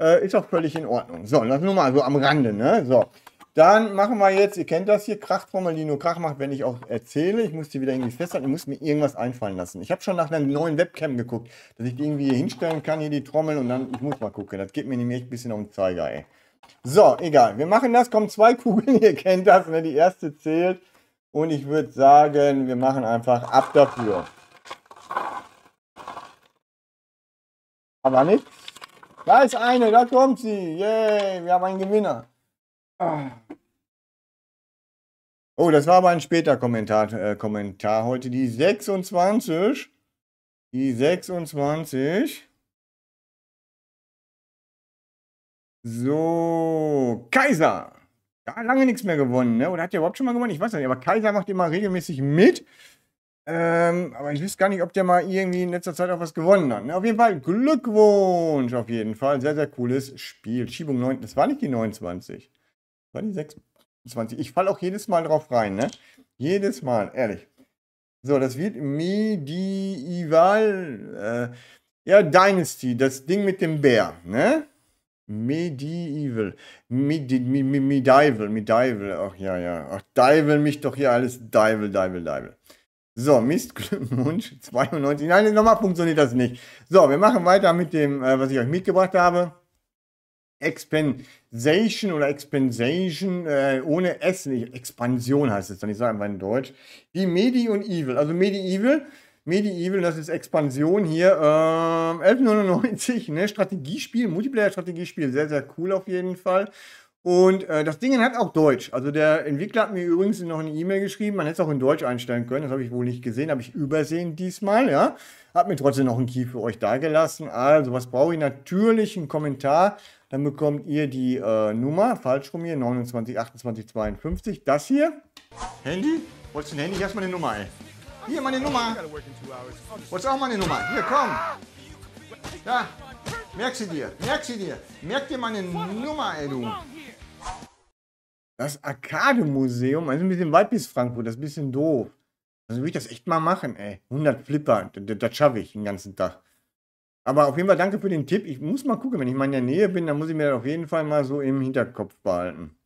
äh, ist auch völlig in Ordnung. So, das nur mal so am Rande. Ne? So, dann machen wir jetzt, ihr kennt das hier, Krachtformel, die nur Krach macht, wenn ich auch erzähle. Ich muss die wieder irgendwie festhalten, ich muss mir irgendwas einfallen lassen. Ich habe schon nach einer neuen Webcam geguckt, dass ich die irgendwie hier hinstellen kann, hier die Trommel und dann, ich muss mal gucken. Das geht mir nämlich echt ein bisschen um den Zeiger, ey. So, egal. Wir machen das, kommen zwei Kugeln, ihr kennt das, ne? die erste zählt. Und ich würde sagen, wir machen einfach ab dafür. Aber nicht. Da ist eine, da kommt sie. Yay, wir haben einen Gewinner. Oh, das war aber ein später Kommentar, äh, Kommentar heute. Die 26. Die 26. So, Kaiser ja, lange nichts mehr gewonnen, ne? Oder hat der überhaupt schon mal gewonnen? Ich weiß nicht, aber Kaiser macht immer regelmäßig mit. Ähm, aber ich weiß gar nicht, ob der mal irgendwie in letzter Zeit auch was gewonnen hat. Ne? Auf jeden Fall Glückwunsch, auf jeden Fall. Sehr, sehr cooles Spiel. Schiebung 9, das war nicht die 29. Das war die 26. Ich falle auch jedes Mal drauf rein, ne? Jedes Mal, ehrlich. So, das wird Medieval, äh, ja, Dynasty, das Ding mit dem Bär, ne? Medieval. medieval, Medieval. Ach ja, ja. Ach, Deivel mich doch hier alles. Deivel, Deivel, Deivel. So, Mist, Glückwunsch, 92. Nein, nochmal funktioniert das nicht. So, wir machen weiter mit dem, äh, was ich euch mitgebracht habe. Expansation oder Expansation äh, ohne S, nicht Expansion heißt es dann, ich sage einfach in Deutsch. Die Medi und Evil, also Medieval Medieval, das ist Expansion hier. Ähm, 1199, ne? Strategiespiel, Multiplayer-Strategiespiel. Sehr, sehr cool auf jeden Fall. Und äh, das Ding hat auch Deutsch. Also der Entwickler hat mir übrigens noch eine E-Mail geschrieben, man hätte es auch in Deutsch einstellen können. Das habe ich wohl nicht gesehen, habe ich übersehen diesmal, ja. Hab mir trotzdem noch einen Key für euch dagelassen. Also, was brauche ich? Natürlich einen Kommentar. Dann bekommt ihr die äh, Nummer, falsch rum hier, 29 28 52. Das hier, Handy. Wolltest du ein Handy? Erstmal eine Nummer, ey. Hier, meine Nummer. Wo ist auch meine Nummer? Hier, komm. Da. merk sie dir. Merk sie dir. Merk dir meine Nummer, ey, du. Das Arcade-Museum, also ein bisschen weit bis Frankfurt, das ist ein bisschen doof. Also will ich das echt mal machen, ey. 100 Flipper, das, das schaffe ich den ganzen Tag. Aber auf jeden Fall danke für den Tipp. Ich muss mal gucken, wenn ich mal in der Nähe bin, dann muss ich mir das auf jeden Fall mal so im Hinterkopf behalten.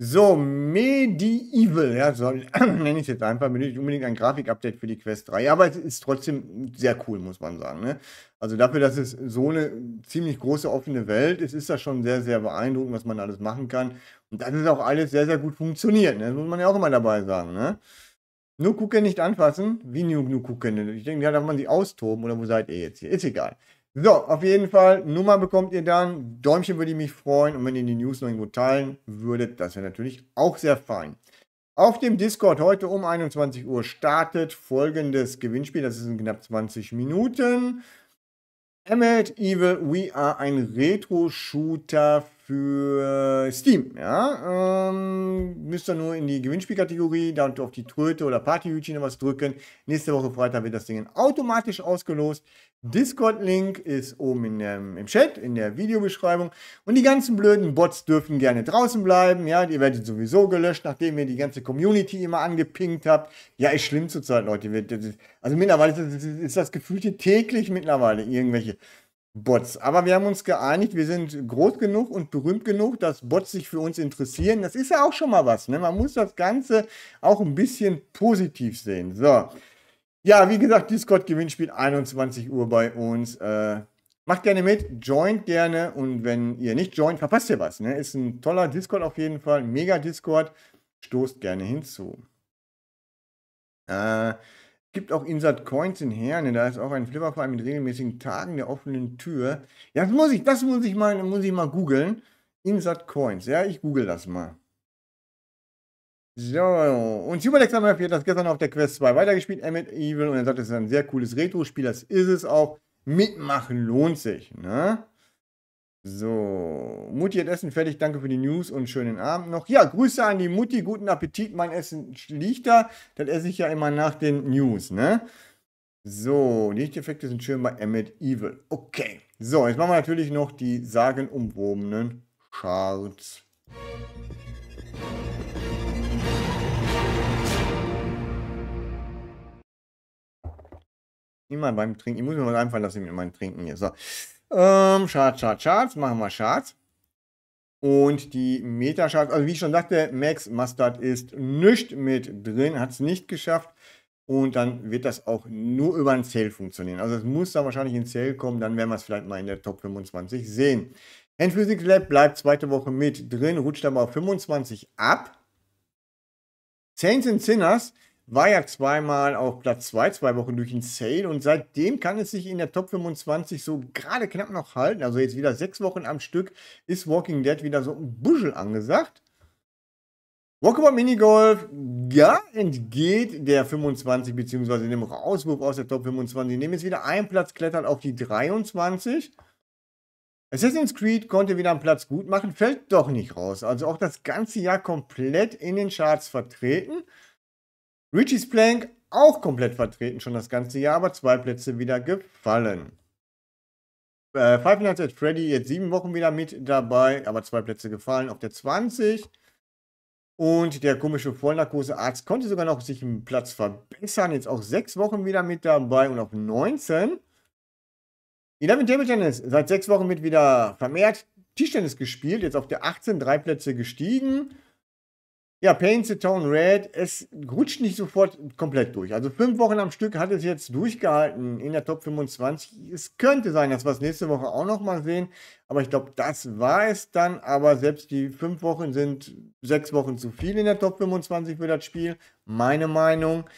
So, Medieval, ja, so nenne ich es jetzt einfach, benötigt unbedingt ein Grafikupdate für die Quest 3, aber es ist trotzdem sehr cool, muss man sagen. Ne? Also dafür, dass es so eine ziemlich große offene Welt ist, ist das schon sehr, sehr beeindruckend, was man alles machen kann. Und das ist auch alles sehr, sehr gut funktioniert, ne? das muss man ja auch immer dabei sagen. Ne? Nur gucken, nicht anfassen, wie nur, nur gucken. Ich denke, da darf man sich austoben oder wo seid ihr jetzt hier? Ist egal. So, auf jeden Fall, Nummer bekommt ihr dann. Däumchen würde ich mich freuen. Und wenn ihr die News noch irgendwo teilen würdet, das wäre natürlich auch sehr fein. Auf dem Discord heute um 21 Uhr startet folgendes Gewinnspiel. Das ist in knapp 20 Minuten. Emmet Evil We Are ein Retro-Shooter für Steam. Ja? Ähm, müsst ihr nur in die Gewinnspielkategorie, dann auf die Tröte oder Partyhütchen was drücken. Nächste Woche Freitag wird das Ding automatisch ausgelost. Discord-Link ist oben in dem, im Chat, in der Videobeschreibung. Und die ganzen blöden Bots dürfen gerne draußen bleiben. Ja, ihr werdet sowieso gelöscht, nachdem ihr die ganze Community immer angepinkt habt. Ja, ist schlimm zurzeit, Leute. Also mittlerweile ist das gefühlte täglich mittlerweile irgendwelche Bots. Aber wir haben uns geeinigt, wir sind groß genug und berühmt genug, dass Bots sich für uns interessieren. Das ist ja auch schon mal was. Ne? Man muss das Ganze auch ein bisschen positiv sehen. So. Ja, wie gesagt, Discord-Gewinnspiel 21 Uhr bei uns. Äh, macht gerne mit, joint gerne und wenn ihr nicht joint, verpasst ihr was. Ne? Ist ein toller Discord auf jeden Fall, mega Discord. Stoßt gerne hinzu. Äh, gibt auch Insert Coins in Herne, da ist auch ein Flipperfall mit regelmäßigen Tagen der offenen Tür. Ja, das muss ich, das muss ich mal, muss ich mal googeln. Insert Coins, ja, ich google das mal. So, und Super Alexander hat das gestern auf der Quest 2 weitergespielt, Emmet Evil, und er sagt, es ist ein sehr cooles Retro-Spiel, das ist es auch. Mitmachen lohnt sich, ne? So, Mutti hat Essen fertig, danke für die News und schönen Abend noch. Ja, Grüße an die Mutti, guten Appetit, mein Essen liegt da, das esse ich ja immer nach den News, ne? So, Lichteffekte sind schön bei Emmet Evil. Okay, so, jetzt machen wir natürlich noch die sagenumwobenen Charts. Immer beim Trinken. Ich muss mir mal einfallen, dass ich mir Trinken hier. So. Ähm, Charts, Charts, Charts. Machen wir Charts. Und die Meta-Charts. Also, wie ich schon sagte, Max Mustard ist nicht mit drin, hat es nicht geschafft. Und dann wird das auch nur über ein Sale funktionieren. Also, es muss da wahrscheinlich in Sale kommen. Dann werden wir es vielleicht mal in der Top 25 sehen. Handphysics Lab bleibt zweite Woche mit drin, rutscht aber auf 25 ab. Saints and Sinners war ja zweimal auf Platz 2, zwei, Wochen durch den Sale und seitdem kann es sich in der Top 25 so gerade knapp noch halten. Also jetzt wieder sechs Wochen am Stück ist Walking Dead wieder so ein Buschel angesagt. Walkabout Minigolf, ja, entgeht der 25 bzw. dem Rauswurf aus der Top 25. Nehmen jetzt wieder einen Platz, klettert auf die 23. Assassin's Creed konnte wieder einen Platz gut machen, fällt doch nicht raus. Also auch das ganze Jahr komplett in den Charts vertreten. Richie's Plank auch komplett vertreten schon das ganze Jahr, aber zwei Plätze wieder gefallen. Äh, Five Nights at Freddy jetzt sieben Wochen wieder mit dabei, aber zwei Plätze gefallen auf der 20. Und der komische Vollnarkosearzt konnte sogar noch sich einen Platz verbessern. Jetzt auch sechs Wochen wieder mit dabei und auf 19. Eleven Table Tennis seit sechs Wochen mit wieder vermehrt Tischtennis gespielt. Jetzt auf der 18 drei Plätze gestiegen. Ja, Paint the Town Red, es rutscht nicht sofort komplett durch. Also fünf Wochen am Stück hat es jetzt durchgehalten in der Top 25. Es könnte sein, dass wir es nächste Woche auch nochmal sehen, aber ich glaube, das war es dann. Aber selbst die fünf Wochen sind sechs Wochen zu viel in der Top 25 für das Spiel, meine Meinung.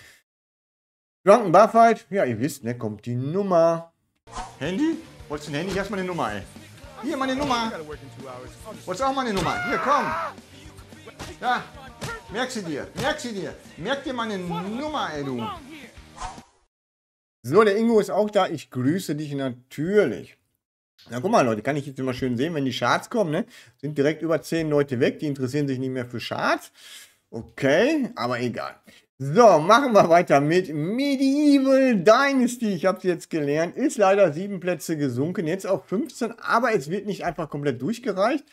Drunken Buffett, halt. ja, ihr wisst, ne, kommt die Nummer. Handy? Wolltest du ein Handy? Hier hast meine Nummer, ey. Hier, meine Nummer. Wolltest du auch meine Nummer? Hier, komm. Ja, Merk sie dir, merk sie dir. Merk dir meine Nummer, ey, du. So, der Ingo ist auch da. Ich grüße dich natürlich. Na guck mal, Leute, kann ich jetzt immer schön sehen, wenn die Charts kommen, ne? Sind direkt über 10 Leute weg, die interessieren sich nicht mehr für Charts. Okay, aber egal. So, machen wir weiter mit Medieval Dynasty. Ich habe es jetzt gelernt. Ist leider sieben Plätze gesunken, jetzt auf 15, aber es wird nicht einfach komplett durchgereicht,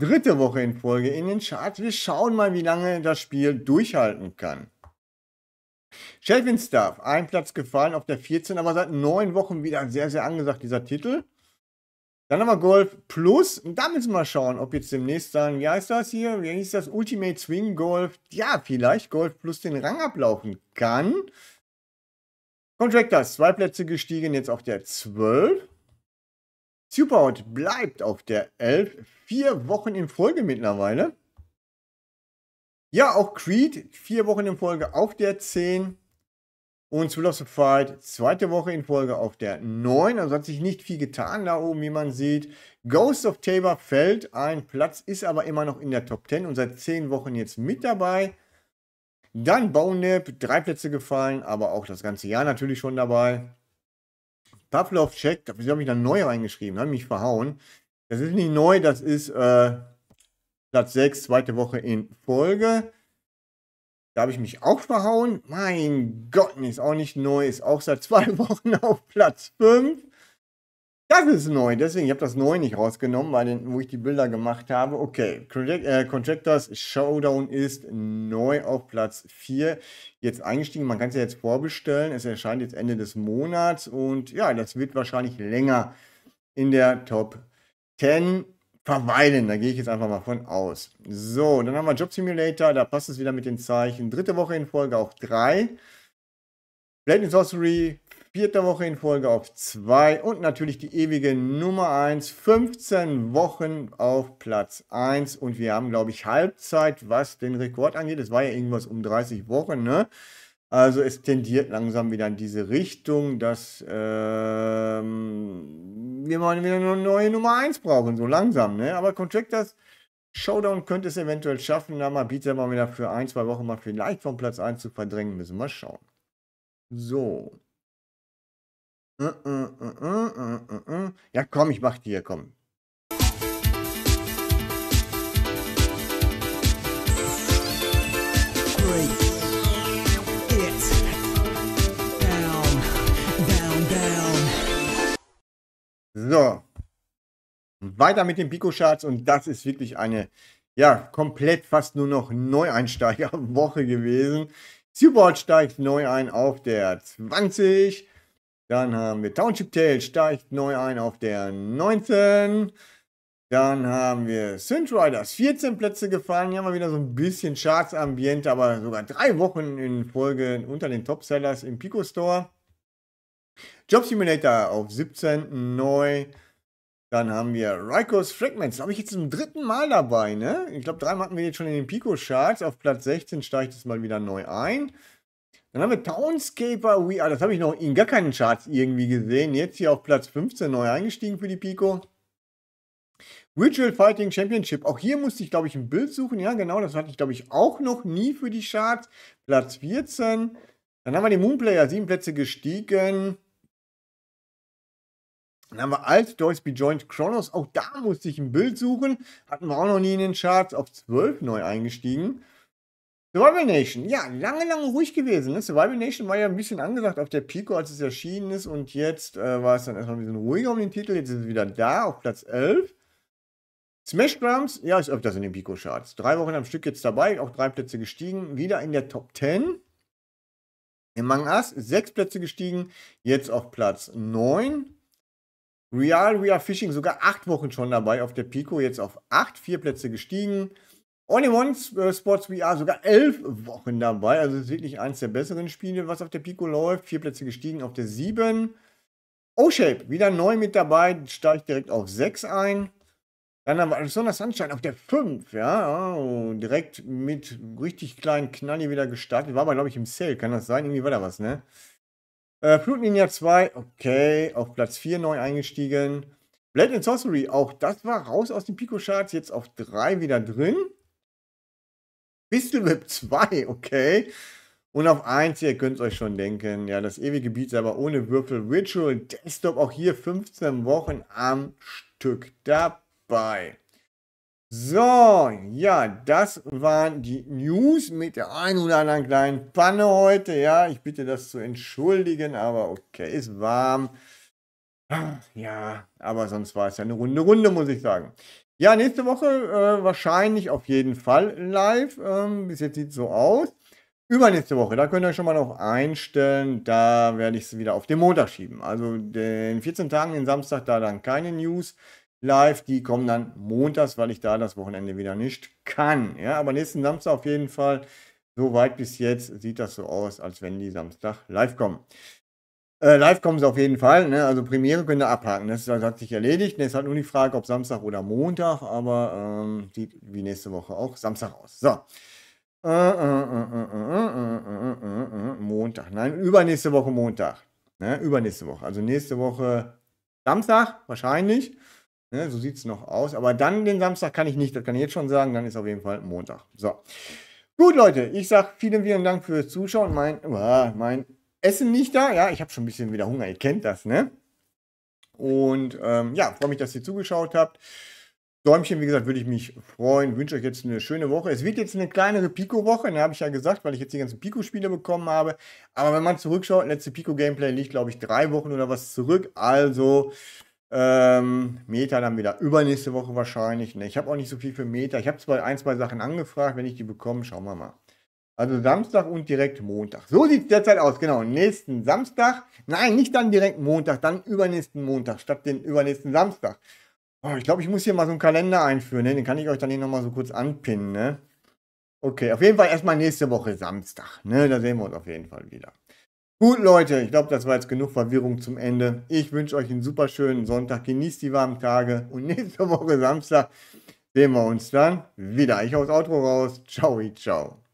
Dritte Woche in Folge in den Charts. Wir schauen mal, wie lange das Spiel durchhalten kann. Shelvin Staff, ein Platz gefallen auf der 14, aber seit neun Wochen wieder sehr, sehr angesagt, dieser Titel. Dann haben wir Golf Plus. Und da müssen wir mal schauen, ob jetzt demnächst dann, wie heißt das hier? Wie hieß das? Ultimate Swing Golf. Ja, vielleicht Golf Plus den Rang ablaufen kann. Contractors, zwei Plätze gestiegen, jetzt auf der 12. Superhot bleibt auf der 11 vier Wochen in Folge mittlerweile. Ja, auch Creed, vier Wochen in Folge auf der 10. Und Soul of Fight, zweite Woche in Folge auf der 9. Also hat sich nicht viel getan da oben, wie man sieht. Ghost of Tabor fällt ein Platz, ist aber immer noch in der Top 10 und seit 10 Wochen jetzt mit dabei. Dann Bonep, drei Plätze gefallen, aber auch das ganze Jahr natürlich schon dabei. Pavlov checkt, wieso habe ich da neu reingeschrieben? Habe mich verhauen. Das ist nicht neu, das ist äh, Platz 6, zweite Woche in Folge. Da habe ich mich auch verhauen. Mein Gott, ist auch nicht neu, ist auch seit zwei Wochen auf Platz 5. Das ist neu, deswegen, ich habe das neu nicht rausgenommen, weil den, wo ich die Bilder gemacht habe. Okay, Project, äh, Contractors Showdown ist neu auf Platz 4 jetzt eingestiegen. Man kann es ja jetzt vorbestellen. Es erscheint jetzt Ende des Monats und ja, das wird wahrscheinlich länger in der Top verweilen. Da gehe ich jetzt einfach mal von aus. So, dann haben wir Job Simulator. Da passt es wieder mit den Zeichen. Dritte Woche in Folge auf 3. Blade and Sorcery. Vierte Woche in Folge auf 2. Und natürlich die ewige Nummer 1. 15 Wochen auf Platz 1. Und wir haben, glaube ich, Halbzeit, was den Rekord angeht. Es war ja irgendwas um 30 Wochen, ne? Also es tendiert langsam wieder in diese Richtung, dass ähm, wir mal wieder eine neue Nummer 1 brauchen, so langsam, ne? Aber Contractors Showdown könnte es eventuell schaffen, da mal Pizza mal wieder für ein, zwei Wochen mal vielleicht vom Platz 1 zu verdrängen, müssen wir schauen. So. Mm, mm, mm, ja, komm, ich mach die hier, komm. So. Weiter mit den Pico-Charts und das ist wirklich eine, ja, komplett fast nur noch Neueinsteiger-Woche gewesen. Zubord steigt neu ein auf der 20. Dann haben wir Township Tale steigt neu ein auf der 19. Dann haben wir Synth Riders 14 Plätze gefahren. Hier haben wir wieder so ein bisschen Charts-Ambiente, aber sogar drei Wochen in Folge unter den Topsellers im Pico Store. Job Simulator auf 17 neu. Dann haben wir Rikos Fragments, habe ich, jetzt zum dritten Mal dabei, ne? Ich glaube, dreimal hatten wir jetzt schon in den Pico-Charts. Auf Platz 16 steigt es mal wieder neu ein. Dann haben wir Townscaper We Are, das habe ich noch in gar keinen Charts irgendwie gesehen. Jetzt hier auf Platz 15 neu eingestiegen für die Pico. Virtual Fighting Championship. Auch hier musste ich, glaube ich, ein Bild suchen. Ja, genau, das hatte ich, glaube ich, auch noch nie für die Charts. Platz 14. Dann haben wir den Moonplayer, sieben Plätze gestiegen. Dann haben wir Alt Deutsch Bejoint Chronos. Auch da musste ich ein Bild suchen. Hatten wir auch noch nie in den Charts. Auf 12 neu eingestiegen. Survival Nation. Ja, lange, lange ruhig gewesen. Ne? Survival Nation war ja ein bisschen angesagt auf der Pico, als es erschienen ist. Und jetzt äh, war es dann erstmal ein bisschen ruhiger um den Titel. Jetzt ist es wieder da, auf Platz 11. Smash Drums, ja, ist öfters in den Pico-Charts. Drei Wochen am Stück jetzt dabei, auch drei Plätze gestiegen. Wieder in der Top 10. Among Us, sechs Plätze gestiegen, jetzt auf Platz 9. Real Real Fishing sogar acht Wochen schon dabei auf der Pico, jetzt auf acht, vier Plätze gestiegen. Only One äh, Sports VR sogar elf Wochen dabei, also ist wirklich eins der besseren Spiele, was auf der Pico läuft. Vier Plätze gestiegen auf der sieben. O-Shape wieder neu mit dabei, steigt direkt auf sechs ein. Dann haben wir Arizona Sunshine auf der 5, ja. Oh, direkt mit richtig kleinen Knalli wieder gestartet. War aber, glaube ich, im Sale, kann das sein? Irgendwie war da was, ne? Äh, Blutlinie 2, okay, auf Platz 4 neu eingestiegen. Blade and Sorcery, auch das war raus aus den Pico-Charts, jetzt auf 3 wieder drin. Pistol Whip 2, okay. Und auf 1, ihr könnt es euch schon denken, ja, das ewige Beat aber ohne Würfel. Ritual Desktop auch hier 15 Wochen am Stück dabei. So, ja, das waren die News mit der ein oder anderen kleinen Panne heute. Ja, ich bitte das zu entschuldigen, aber okay, ist warm. Ah, ja, aber sonst war es ja eine runde Runde, muss ich sagen. Ja, nächste Woche äh, wahrscheinlich auf jeden Fall live. Ähm, bis jetzt sieht es so aus. Übernächste Woche, da könnt ihr euch schon mal noch einstellen. Da werde ich es wieder auf den Montag schieben. Also den 14 Tagen, den Samstag, da dann keine News live. Die kommen dann montags, weil ich da das Wochenende wieder nicht kann. Ja, aber nächsten Samstag auf jeden Fall. Soweit bis jetzt sieht das so aus, als wenn die Samstag live kommen. Äh, live kommen sie auf jeden Fall. Ne? Also Premiere könnt ihr abhaken. Das, das hat sich erledigt. Es halt nur die Frage, ob Samstag oder Montag, aber ähm, sieht wie nächste Woche auch Samstag aus. So. Montag. Nein, übernächste Woche Montag. Ne? Übernächste Woche. Also nächste Woche Samstag wahrscheinlich. Ne, so sieht es noch aus. Aber dann den Samstag kann ich nicht, das kann ich jetzt schon sagen. Dann ist auf jeden Fall Montag. So. Gut, Leute, ich sage vielen, vielen Dank fürs Zuschauen. Mein, uh, mein Essen nicht da. Ja, ich habe schon ein bisschen wieder Hunger. Ihr kennt das, ne? Und ähm, ja, freue mich, dass ihr zugeschaut habt. Däumchen, wie gesagt, würde ich mich freuen. Wünsche euch jetzt eine schöne Woche. Es wird jetzt eine kleinere Pico-Woche, ne, habe ich ja gesagt, weil ich jetzt die ganzen Pico-Spiele bekommen habe. Aber wenn man zurückschaut, letzte Pico-Gameplay liegt, glaube ich, drei Wochen oder was zurück. Also, ähm, Meta dann wieder übernächste Woche wahrscheinlich. Ne? Ich habe auch nicht so viel für Meta. Ich habe zwar ein, zwei Sachen angefragt, wenn ich die bekomme, schauen wir mal. Also Samstag und direkt Montag. So sieht es derzeit aus, genau. Nächsten Samstag. Nein, nicht dann direkt Montag, dann übernächsten Montag statt den übernächsten Samstag. Oh, ich glaube, ich muss hier mal so einen Kalender einführen. Ne? Den kann ich euch dann hier nochmal so kurz anpinnen. Ne? Okay, auf jeden Fall erstmal nächste Woche Samstag. Ne? Da sehen wir uns auf jeden Fall wieder. Gut, Leute, ich glaube, das war jetzt genug Verwirrung zum Ende. Ich wünsche euch einen super schönen Sonntag. Genießt die warmen Tage und nächste Woche Samstag sehen wir uns dann wieder. Ich hau das Outro raus. Ciao, ciao.